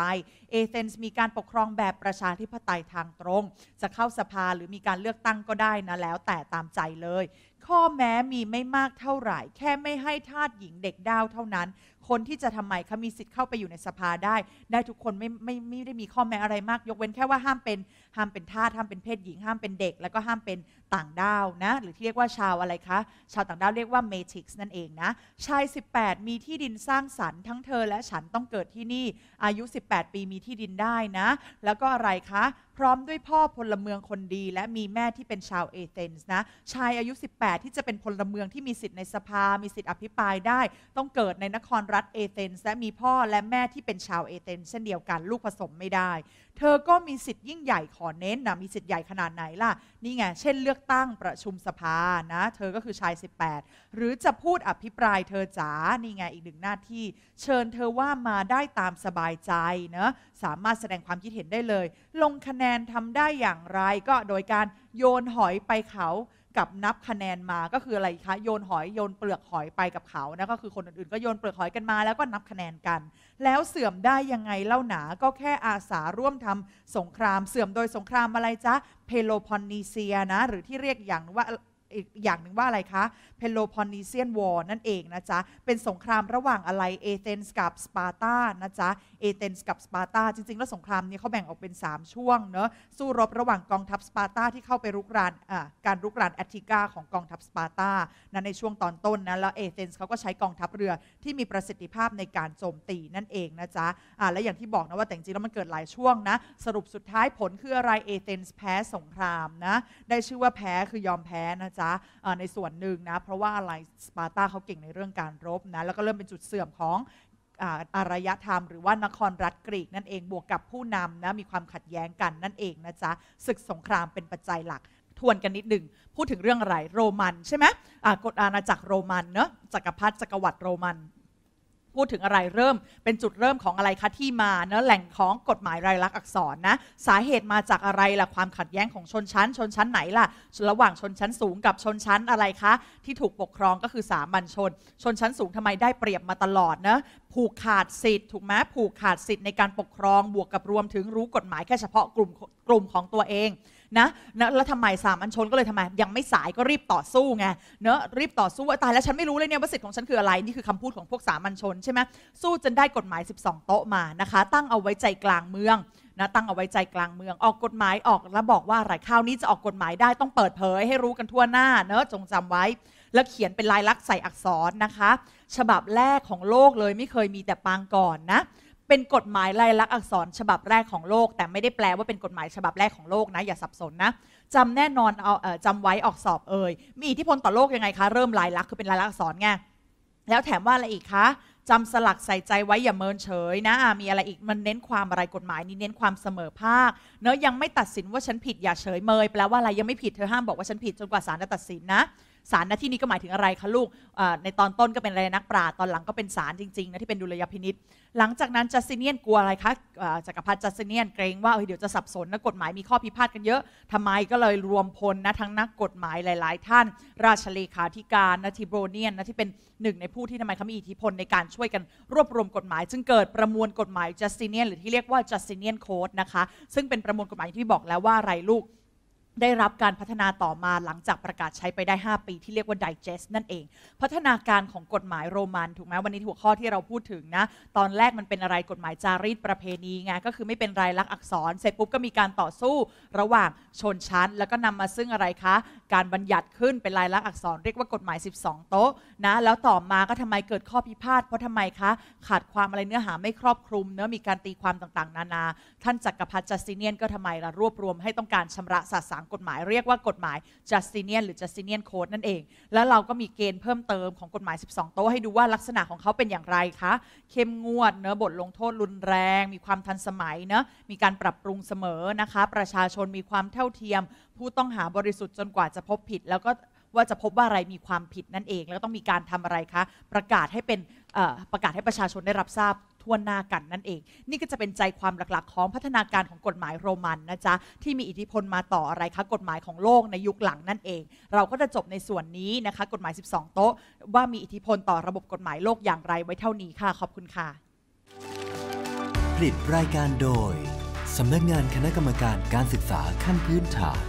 Speaker 2: เอเธนส์มีการปกครองแบบประชาธิปไตยทางตรง จะเข้าสภาหรือมีการเลือกตั้งก็ได้นะแล้วแต่ตามใจเลยข้อแม้มีไม่มากเท่าไหร่ แค่ไม่ให้ทาสหญิงเด็กดาวเท่านั้น คนที่จะทำไมเขามีสิทธิ์เข้าไปอยู่ในสภาได้ ได้ทุกคนไม่ไม่ไม่ได้มีข้อแม้อะไรมากยกเว้นแค่ว่าห้ามเป็นห้ามเป็นทาสห้ามเป็นเพศหญิงห้ามเป็นเด็กแล้วก็ห้ามเป็นต่างด้าวนะหรือที่เรียกว่าชาวอะไรคะชาวต่างด้าวเรียกว่าเมทิกส์นั่นเองนะ ชาย 18 มีที่ดินสร้างสรรค์ทั้งเธอและฉันต้องเกิดที่นี่อายุ 18 ปีมีที่ดินได้นะ แล้วก็อะไรคะ พร้อมด้วยพ่อพลเมืองคนดีและมีแม่ที่เป็นชาวเอเธนส์นะ ชายอายุ 18 ที่จะเป็นพลเมืองที่มีสิทธิ์ในสภา มีสิทธิ์อภิปรายได้ต้องเกิดในนครรัฐเอเธนส์และมีพ่อและแม่ที่เป็นชาวเอเธนส์เช่นเดียวกันลูกผสมไม่ได้เธอก็มีสิทธิ์ยิ่งใหญ่ขอเน้นนะมีสิทธิ์ใหญ่ขนาดไหนล่ะ นี่ไงเช่นเลือกตั้งประชุมสภานะ เธอก็คือชาย 18 หรือจะพูดอภิปรายเธอจ๋านี่ไงอีกหนึ่งหน้าที่ เชิญเธอว่ามาได้ตามสบายใจนะ สามารถแสดงความคิดเห็นได้เลย ลงคะแนนทำได้อย่างไรก็โดยการโยนหอยไปเขากับนับคะแนนมา ก็คืออะไรคะ โยนหอย โยนเปลือกหอยไปกับเขานะก็คือคนอื่นๆ ก็โยนเปลือกหอยกันมา แล้วก็นับคะแนนกัน แล้วเสื่อมได้ยังไงเล่าหนา ก็แค่อาสาร่วมทำสงคราม เสื่อมโดยสงครามอะไรจ๊ะเพโลพอนนีเซียนะ หรือที่เรียกอย่างว่าอีกอย่างหนึ่งว่าอะไรคะเพโลพอนีเซียนวอร์นั่นเองนะจ๊ะ เป็นสงครามระหว่างอะไรเอเธนส์กับสปาร์ตานะจ๊ะเอเธนส์กับสปาร์ตาจริงๆ แล้วสงครามนี้เขาแบ่งออกเป็น 3 ช่วงเนอะสู้รบระหว่างกองทัพสปาร์ตาที่เข้าไปรุกรานการรุกรานแอตติกาของกองทัพสปาร์ตานะในช่วงตอนต้นนะแล้วเอเธนส์เขาก็ใช้กองทัพเรือที่มีประสิทธิภาพในการโจมตีนั่นเองนะจ๊ะะและอย่างที่บอกนะว่าแต่จริงแล้วมันเกิดหลายช่วงนะสรุปสุดท้ายผลคืออะไรเอเธนส์แพ้สงครามนะได้ชื่อว่าแพ้คือยอมแพ้นะจ๊ะจ๊ะในส่วนหนึ่งนะ เพราะว่าอะไรสปาร์ตาเขาเก่งในเรื่องการรบนะแล้วก็เริ่มเป็นจุดเสื่อมของอารยธรรมหรือว่านครรัฐกรีก นั่นเองบวกกับผู้นำนะมีความขัดแย้งกัน นั่นเองนะจ๊ะศึกสงครามเป็นปัจจัยหลัก ทวนกันนิดหนึ่ง พูดถึงเรื่องอะไรโรมันใช่ไหมกฎอาณาจักรโรมันเนอะจักรพรรดิจักรวรรดิโรมันพูดถึงอะไรเริ่มเป็นจุดเริ่มของอะไรคะที่มาเนะแหล่งของกฎหมายรายลักษณ์อักษรนะสาเหตุมาจากอะไรล่ะความขัดแย้งของชนชั้น ชนชั้นไหนล่ะระหว่างชนชั้นสูงกับชนชั้นอะไรคะ ที่ถูกปกครองก็คือสามัญชน ชนชั้นสูงทำไมได้เปรียบมาตลอดนะผูกขาดสิทธิ์ถูกไหมผูกขาดสิทธิ์ในการปกครองบวกกับรวมถึงรู้กฎหมายแค่เฉพาะกลุ่มกลุ่มของตัวเองนะแล้วทำไมสามัญชนก็เลยทำไมยังไม่สายก็รีบต่อสู้ไงเนอะรีบต่อสู้ว่าตายแล้วฉันไม่รู้เลยเนี่ยว่าสิทธิของฉันคืออะไรนี่คือคำพูดของพวกสามัญชนใช่ไหมสู้จนได้กฎหมาย 12 โต๊ะมานะคะ ตั้งเอาไว้ใจกลางเมืองนะตั้งเอาไว้ใจกลางเมือง ออกกฎหมายออกแล้วบอกว่าอะไรข้าวนี้จะออกกฎหมายได้ต้องเปิดเผยให้รู้กันทั่วหน้าเนอะจงจำไว้แล้วเขียนเป็นลายลักษณ์ใส่อักษรนะคะ ฉบับแรกของโลกเลยไม่เคยมีแต่ปางก่อนนะเป็นกฎหมายลายลักษณ์อักษรฉบับแรกของโลก แต่ไม่ได้แปลว่าเป็นกฎหมาย ฉบับแรกของโลกนะ อย่าสับสนนะจำแน่นอนเอาเอจำไว้ออกสอบเอ่ยมีอิทธิพลต่อโลกยังไงคะเริ่มลายลักษณ์คือเป็นลายลักษณ์อักษรไงแล้วแถมว่าอะไรอีกคะจำสลักใส่ใจไว้อย่าเมินเฉยนะมีอะไรอีกมันเน้นความอะไรกฎหมายนี่เน้นความเสมอภาคเนอะยังไม่ตัดสินว่าฉันผิด อย่าเฉยเมยแปลว่าอะไรยังไม่ผิดเธอห้ามบอกว่าฉันผิดจนกว่าศาลจะตัดสินนะสาระที่นี้ก็หมายถึงอะไรคะลูก ในตอนต้นก็เป็นอะไรนักปราชญ์ตอนหลังก็เป็นสารจริงๆนะที่เป็นดุลยพินิษหลังจากนั้นจัสเซเนียนกลัวอะไรคะจักรพรรดิจัสเซเนียนเกรงว่าเดี๋ยวจะสับสนนะกฎหมายมีข้อพิพาทกันเยอะทำไมก็เลยรวมพลนะ ทั้งนักกฎหมายหลายๆท่าน ราชเลขาธิการนะทิโบรเนียนนะที่เป็นหนึ่ง ในผู้ที่ทำไมเขามีอิทธิพลในการช่วยกันรวบรวมกฎหมายจึงเกิดประมวลกฎหมายจัสเซเนียนหรือที่เรียกว่าจัสเซเนียนโค้ดนะคะ ซึ่งเป็นประมวลกฎหมายที่บอกแล้วว่าอะไรลูกได้รับการพัฒนาต่อมาหลังจากประกาศใช้ไปได้ 5 ปีที่เรียกว่า digest นั่นเอง พัฒนาการของกฎหมายโรมันถูกไหมวันนี้หัวข้อที่เราพูดถึงนะ ตอนแรกมันเป็นอะไรกฎหมายจารีตประเพณีไง ก็คือไม่เป็นรายลักษณ์อักษรเสร็จปุ๊บก็มีการต่อสู้ระหว่างชนชั้น แล้วก็นำมาซึ่งอะไรคะ การบัญญัติขึ้นเป็นรายลักษณ์อักษรเรียกว่ากฎหมาย 12 โต๊ะนะแล้วต่อมาก็ทำไมเกิดข้อพิพาทเพราะทำไมคะ ขาดความอะไรเนื้อหาไม่ครอบคลุมเนื้อมีการตีความต่างๆนานาท่านจักรพรรดิจัสติเนียนก็ทำไมล่ะรวบรวมให้ต้องการชำระสะสางกฎหมายเรียกว่ากฎหมาย Justinian หรือ Justinian Code นั่นเอง แล้วเราก็มีเกณฑ์เพิ่มเติมของกฎหมาย 12 โต๊ะให้ดูว่าลักษณะของเขาเป็นอย่างไรคะ เข้มงวดเนื้อบทลงโทษรุนแรง มีความทันสมัยเนะมีการปรับปรุงเสมอนะคะ ประชาชนมีความเท่าเทียม ผู้ต้องหาบริสุทธิ์จนกว่าจะพบผิด แล้วก็ว่าจะพบว่าอะไรมีความผิด นั่นเอง แล้วต้องมีการทำอะไรคะ ประกาศให้เป็นประกาศให้ประชาชนได้รับทราบทั่วหน้ากันนั่นเอง นี่ก็จะเป็นใจความหลักๆของพัฒนาการของกฎหมายโรมัน นะจ๊ะที่มีอิทธิพลมาต่ออะไรคะกฎหมายของโลกในยุคหลังนั่นเอง เราก็จะจบในส่วนนี้นะคะกฎหมาย 12 โต๊ะ ว่ามีอิทธิพลต่อระบบกฎหมายโลกอย่างไรไว้เท่านี้ค่ะขอบคุณค่ะ
Speaker 1: ผลิตรายการโดยสำนักงานคณะกรรมการการศึกษาขั้นพื้นฐาน